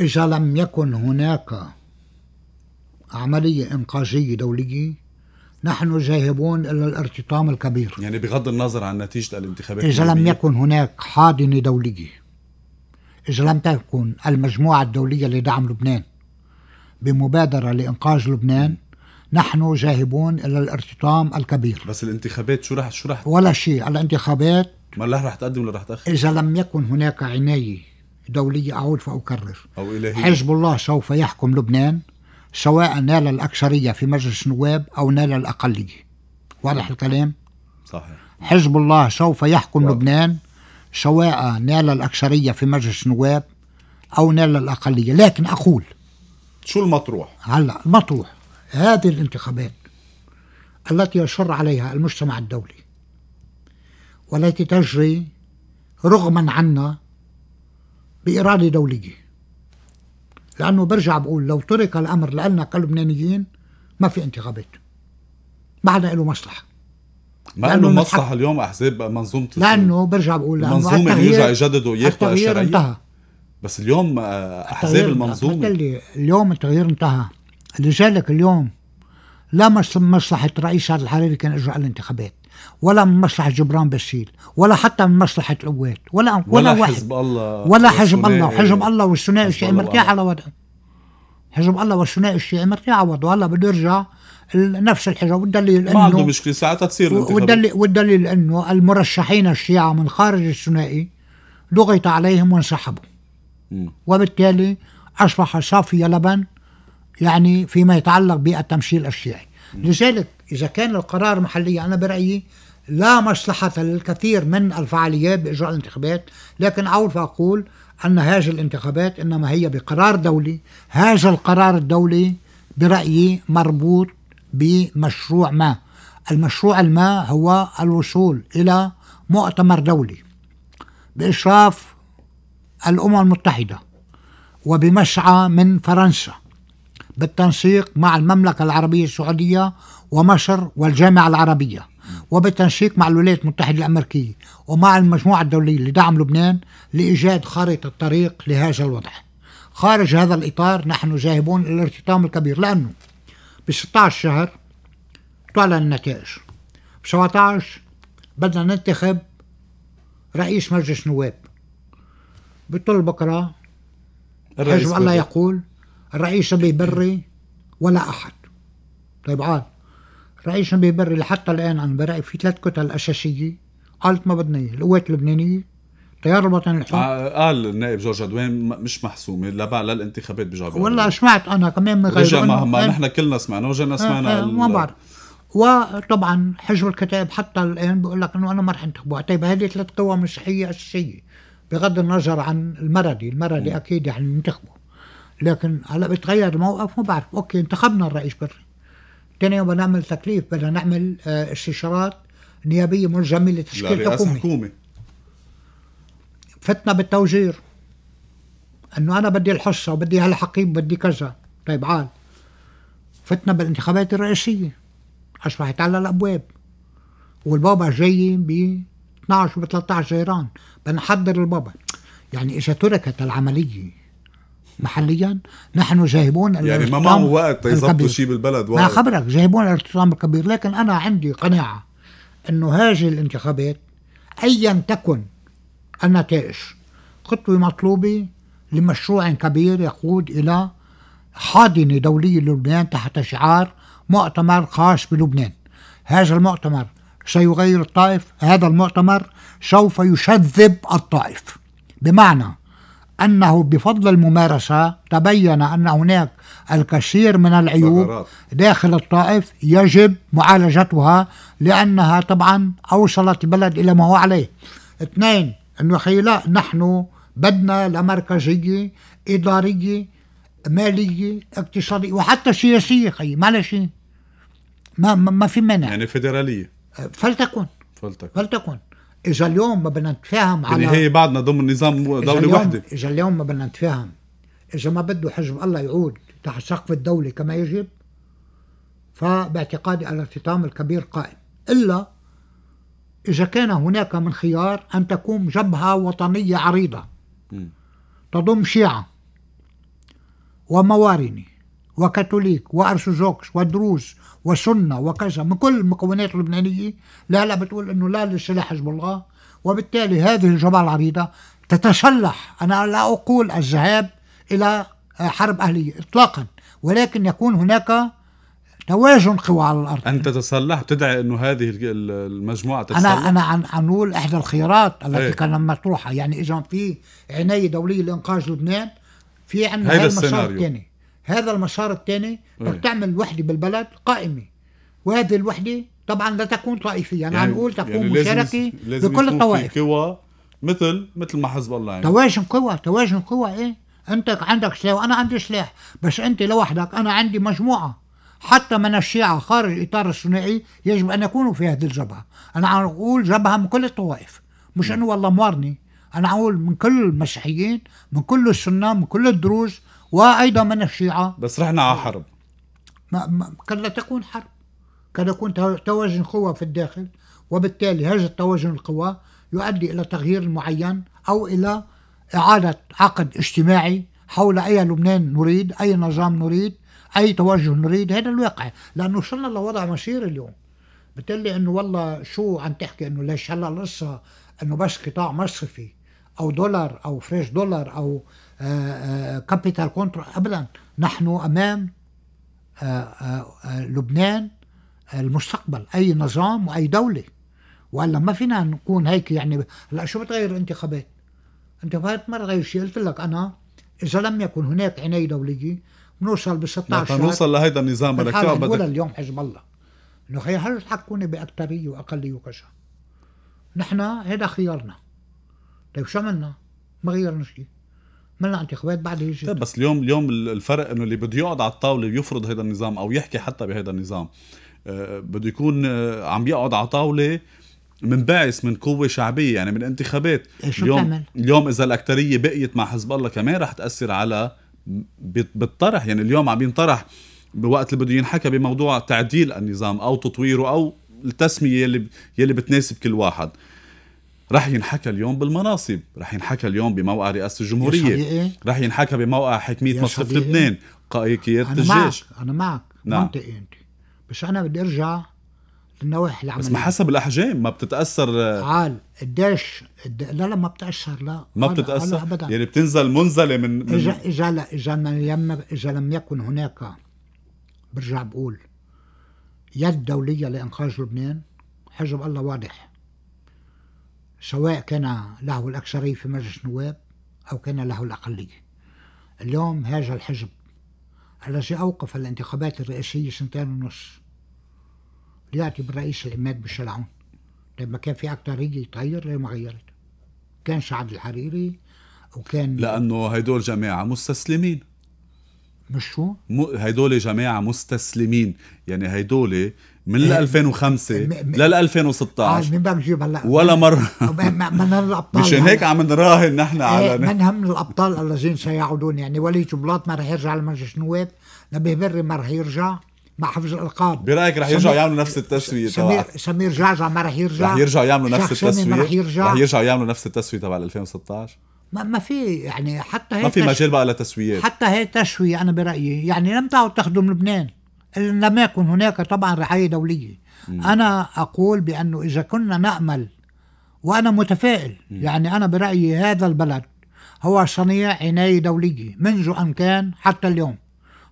إذا لم يكن هناك عملية إنقاذية دولية نحن ذاهبون إلى الارتطام الكبير يعني بغض النظر عن نتيجة الانتخابات إذا لم يكن هناك حاضنة دولية إذا لم تكن المجموعة الدولية لدعم لبنان بمبادرة لإنقاذ لبنان نحن ذاهبون إلى الارتطام الكبير بس الانتخابات شو رح شو رح ولا شيء الانتخابات ما لا رح تقدم ولا رح تأخر إذا لم يكن هناك عناية دولية أعود فأكرر أو إلهية. حزب الله سوف يحكم لبنان سواء نال الأكثرية في مجلس النواب أو نال الأقلية واضح الكلام؟ صحيح حزب الله سوف يحكم واضح. لبنان سواء نال الأكثرية في مجلس النواب أو نال الأقلية لكن أقول شو المطروح؟ هلا المطروح هذه الانتخابات التي يصر عليها المجتمع الدولي والتي تجري رغما عنا بإرادة دولية لأنه برجع بقول لو ترك الأمر لنا كلبنانيين ما في انتخابات ما حدا له مصلحة ما له مصلحة اليوم أحزاب منظومة لأنه برجع بقول لأنه منظومة يرجع يجدد وياخذ الشرعية انتهى بس اليوم أحزاب المنظومة اللي اليوم التغيير انتهى لذلك اليوم لا مصلحة رئيس هذا الحريري كان يرجع الانتخابات ولا من مصلحه جبران بشيل ولا حتى من مصلحه القوات ولا ولا, ولا حزب الله ولا حزب الله وحزب الله والثنائي الشيعي مرتاح على وضعه حزب الله والثنائي الشيعي مرتاح على وضعه هلا بده يرجع نفس الحجاب والدليل انه ما عنده مشكله ساعتها تصير والدليل والدليل انه المرشحين الشيعه من خارج الثنائي ضغط عليهم وانسحبوا وبالتالي اصبح صافي لبن يعني فيما يتعلق بالتمثيل الشيعي لذلك إذا كان القرار محلي أنا برأيي لا مصلحة للكثير من الفعاليات بإجراء الانتخابات لكن أعود فأقول أن هذه الانتخابات إنما هي بقرار دولي هذا القرار الدولي برأيي مربوط بمشروع ما المشروع الما هو الوصول إلى مؤتمر دولي بإشراف الأمم المتحدة وبمسعى من فرنسا بالتنسيق مع المملكة العربية السعودية ومصر والجامعة العربية وبالتنسيق مع الولايات المتحدة الأمريكية ومع المجموعة الدولية لدعم لبنان لإيجاد خارطة طريق لهذا الوضع خارج هذا الإطار نحن ذاهبون إلى الارتطام الكبير لأنه ب 16 شهر تعلن النتائج ب 17 بدنا ننتخب رئيس مجلس نواب بطل بكرة حزب الله يقول الرئيس بيبري ولا أحد طيب عاد رئيسهم بيبرر لحتى الآن أنا برأي في ثلاث كتل أساسية قالت ما بدنا إياه القوات اللبنانية التيار الوطني الحر آه، قال النائب جورج عدوان مش محسومه لبع للانتخابات بجابر والله سمعت انا كمان من غير ما نحن كلنا سمعنا وجينا آه، سمعنا آه، ما بعرف وطبعا حجب الكتائب حتى الان بيقول لك انه انا ما رح انتخب طيب هذه ثلاث قوى مسيحيه اساسيه بغض النظر عن المردي المردي اكيد يعني انتخبه لكن هلا بتغير الموقف ما بعرف اوكي انتخبنا الرئيس بري ثاني يوم بدنا نعمل تكليف بدنا نعمل آه، استشارات نيابيه ملزمه لتشكيل حكومه حكومه فتنا بالتوزير انه انا بدي الحصه وبدي هالحقيب بدي كذا طيب عال فتنا بالانتخابات الرئاسيه اصبحت على الابواب والبابا جاي ب 12 و 13 جيران بنحضر البابا يعني اذا تركت العمليه محليا نحن جايبون يعني ما معه وقت يضبطوا شيء بالبلد ما خبرك جايبون الارتطام الكبير لكن انا عندي قناعه انه هذه الانتخابات ايا تكن النتائج خطوه مطلوبه لمشروع كبير يقود الى حاضنه دوليه للبنان تحت شعار مؤتمر خاص بلبنان هذا المؤتمر سيغير الطائف هذا المؤتمر سوف يشذب الطائف بمعنى أنه بفضل الممارسة تبين أن هناك الكثير من العيوب داخل الطائف يجب معالجتها لأنها طبعا أوصلت البلد إلى ما هو عليه اثنين أنه لا نحن بدنا لمركزية إدارية مالية اقتصادية وحتى سياسية خي ما شيء ما ما في مانع يعني فيدرالية فلتكن فلتكن فلتكن اجا اليوم ما بدنا نتفاهم على بالنهايه بعدنا ضمن نظام دوله وحده اجا اليوم ما بدنا نتفاهم اذا ما بده حزب الله يعود تحت سقف الدوله كما يجب فباعتقادي الارتطام الكبير قائم الا اذا كان هناك من خيار ان تقوم جبهه وطنيه عريضه م. تضم شيعه وموارنه وكاثوليك وارثوذكس ودروز وسنة وكذا من كل المكونات اللبنانية لا لا بتقول انه لا للسلاح حزب الله وبالتالي هذه الجبهة العريضة تتسلح انا لا اقول الذهاب الى حرب اهلية اطلاقا ولكن يكون هناك توازن قوى على الارض انت تتسلح تدعي انه هذه المجموعه تتسلح انا انا عن أقول احدى الخيارات التي ايه. كانت مطروحه يعني اذا في عنايه دوليه لانقاذ لبنان في عندنا هذا السيناريو الثاني هذا المسار الثاني بدك إيه. تعمل وحده بالبلد قائمه وهذه الوحده طبعا لا تكون طائفيه يعني عم نقول تكون يعني مشاركه بكل الطوائف قوى مثل مثل ما حزب الله يعني. تواجن قوى تواجن قوى ايه انت عندك سلاح وانا عندي سلاح بس انت لوحدك انا عندي مجموعه حتى من الشيعة خارج إطار الثنائي يجب أن يكونوا في هذه الجبهة أنا عم أقول جبهة من كل الطوائف مش أنه والله موارني أنا عم أقول من كل المسيحيين من كل السنة من كل الدروز وايضا من الشيعه بس رحنا على حرب ما ما قد لا تكون حرب قد يكون توازن قوى في الداخل وبالتالي هذا التوازن القوى يؤدي الى تغيير معين او الى اعاده عقد اجتماعي حول اي لبنان نريد، اي نظام نريد، اي توجه نريد، هذا الواقع، لانه وصلنا لوضع مصير اليوم. بتقول لي انه والله شو عم تحكي انه ليش هلا القصه انه بس قطاع مصرفي أو دولار أو فريش دولار أو كابيتال آه، آه، كونترا أبدا نحن أمام آه، لبنان المستقبل أي نظام وأي دولة والا ما فينا نكون هيك يعني هلا شو بتغير انتخابات؟ انتخابات ما بتغير شيء قلت لك أنا إذا لم يكن هناك عناية دولية بنوصل ب 16 شهر نوصل لهيدا النظام بدك الأولى اليوم حزب الله انه هل تحكوني باكثريه واقليه وكذا نحن هذا خيارنا طيب شو عملنا؟ ما غيرنا شيء ملنا انتخابات بعد هيجي طيب بس اليوم اليوم الفرق انه اللي بده يقعد على الطاوله ويفرض هذا النظام او يحكي حتى بهذا النظام آه، بده يكون آه، عم يقعد على طاوله منبعث من قوة شعبية يعني من انتخابات إيه، شو اليوم بتعمل؟ اليوم إذا الأكترية بقيت مع حزب الله كمان رح تأثر على بالطرح يعني اليوم عم ينطرح بوقت اللي بده ينحكى بموضوع تعديل النظام أو تطويره أو التسمية يلي يلي بتناسب كل واحد رح ينحكى اليوم بالمناصب رح ينحكى اليوم بموقع رئاسة الجمهورية رح ينحكى بموقع حكمية مصرف لبنان قائد الجيش معك. أنا معك نعم. منطقي أنت بس أنا بدي أرجع للنواحي العملية بس ما حسب الأحجام ما بتتأثر آه، عال قديش الد... لا لا ما بتأثر لا ما بتتأثر أبدا يعني بتنزل منزلة من, من... إجا إجا لا إجا لم إجا لم يكن هناك برجع بقول يد دولية لإنقاذ لبنان حجب الله واضح سواء كان له الأكثرية في مجلس النواب أو كان له الأقلية اليوم هذا الحزب الذي أوقف الانتخابات الرئاسية سنتين ونص ليأتي بالرئيس العماد بشلعون لما كان في أكثرية تغير لا ما غيرت كان سعد الحريري وكان لأنه هيدول جماعة مستسلمين مش شو؟ م... هيدول جماعة مستسلمين يعني هيدول من ال 2005 لل 2016 مين بدك تجيب هلا ولا مره من الابطال مشان هيك عم نراهن نحن إيه، على من هم الابطال الذين سيعودون يعني وليد جبلاط ما رح يرجع لمجلس النواب نبيه بري ما رح يرجع مع حفظ الالقاب برايك رح يرجعوا يعملوا نفس التسويه تبع سمير جعجع ما رح يرجع رح يرجعوا يعملوا نفس التسويه رح يرجع رح يرجعوا يعملوا نفس التسويه تبع 2016 ما ما في يعني حتى هي ما في مجال بقى لتسويات حتى هي تسويه انا برايي يعني لم تعد تخدم لبنان لم يكن هناك طبعا رعاية دولية أنا أقول بأنه إذا كنا نأمل وأنا متفائل يعني أنا برأيي هذا البلد هو صنيع عناية دولية منذ أن كان حتى اليوم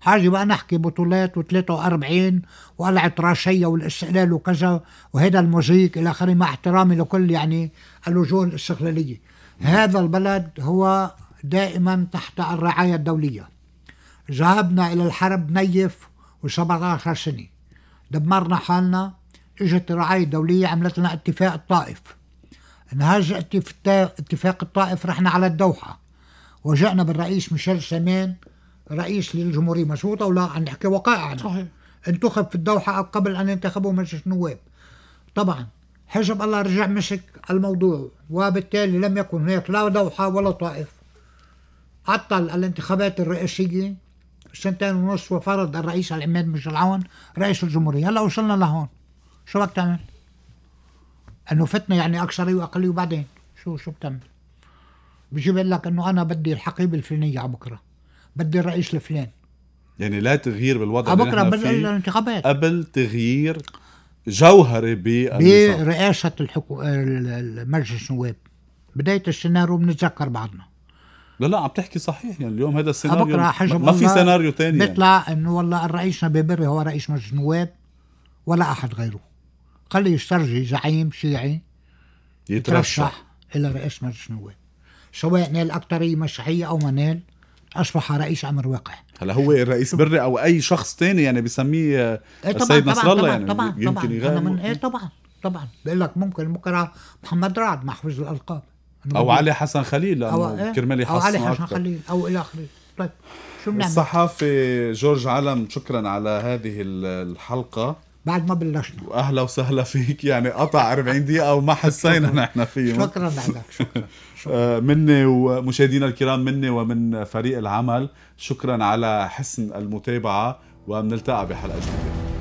حاجة بقى نحكي بطولات و43 وقلعة راشية والاستقلال وكذا وهذا الموزيك إلى آخره مع احترامي لكل يعني الوجوه الاستقلالية هذا البلد هو دائما تحت الرعاية الدولية ذهبنا إلى الحرب نيف و17 سنة دمرنا حالنا اجت رعاية دولية عملت لنا اتفاق الطائف انهاج اتفاق الطائف رحنا على الدوحة وجئنا بالرئيس ميشيل سمان رئيس للجمهورية مسعودة ولا عم نحكي وقائع صحيح انتخب في الدوحة قبل أن ينتخبوا مجلس النواب طبعا حزب الله رجع مسك الموضوع وبالتالي لم يكن هناك لا دوحة ولا طائف عطل الانتخابات الرئاسية سنتين ونص وفرض الرئيس العماد مش العون رئيس الجمهورية هلا وصلنا لهون شو بدك تعمل؟ انه فتنه يعني اكثريه أيوة واقليه أيوة وبعدين شو شو بتعمل؟ بيجي بيقول لك انه انا بدي الحقيبه الفلانيه على بكره بدي الرئيس الفلان يعني لا تغيير بالوضع على بكره قبل الانتخابات قبل تغيير جوهري برئاسه الحكو... مجلس النواب بدايه السيناريو بنتذكر بعضنا لا لا عم تحكي صحيح يعني اليوم هذا أه، السيناريو بكره ما في سيناريو ثاني يعني. بيطلع يعني. انه والله الرئيس نبي بري هو رئيس مجلس النواب ولا احد غيره خلي يسترجي زعيم شيعي يترشح, الى رئيس مجلس النواب سواء نال اكثريه مسيحيه او ما نال اصبح رئيس امر واقع هلا هو الرئيس بري او اي شخص تاني يعني بسميه آه، إيه السيد نصر الله يعني طبعا يمكن طبعا يغير من ايه طبعا طبعا بقول لك ممكن بكره محمد رعد محفوظ الالقاب او علي حسن خليل لانه أو إيه؟ كرمال او علي حسن أكثر. خليل او الى اخره طيب شو بنعمل الصحافي جورج علم شكرا على هذه الحلقه بعد ما بلشنا واهلا وسهلا فيك يعني قطع 40 دقيقه وما حسينا نحن فيه شكرا لك شكرا, شكرا. آه، مني ومشاهدينا الكرام مني ومن فريق العمل شكرا على حسن المتابعه وبنلتقى بحلقه جديده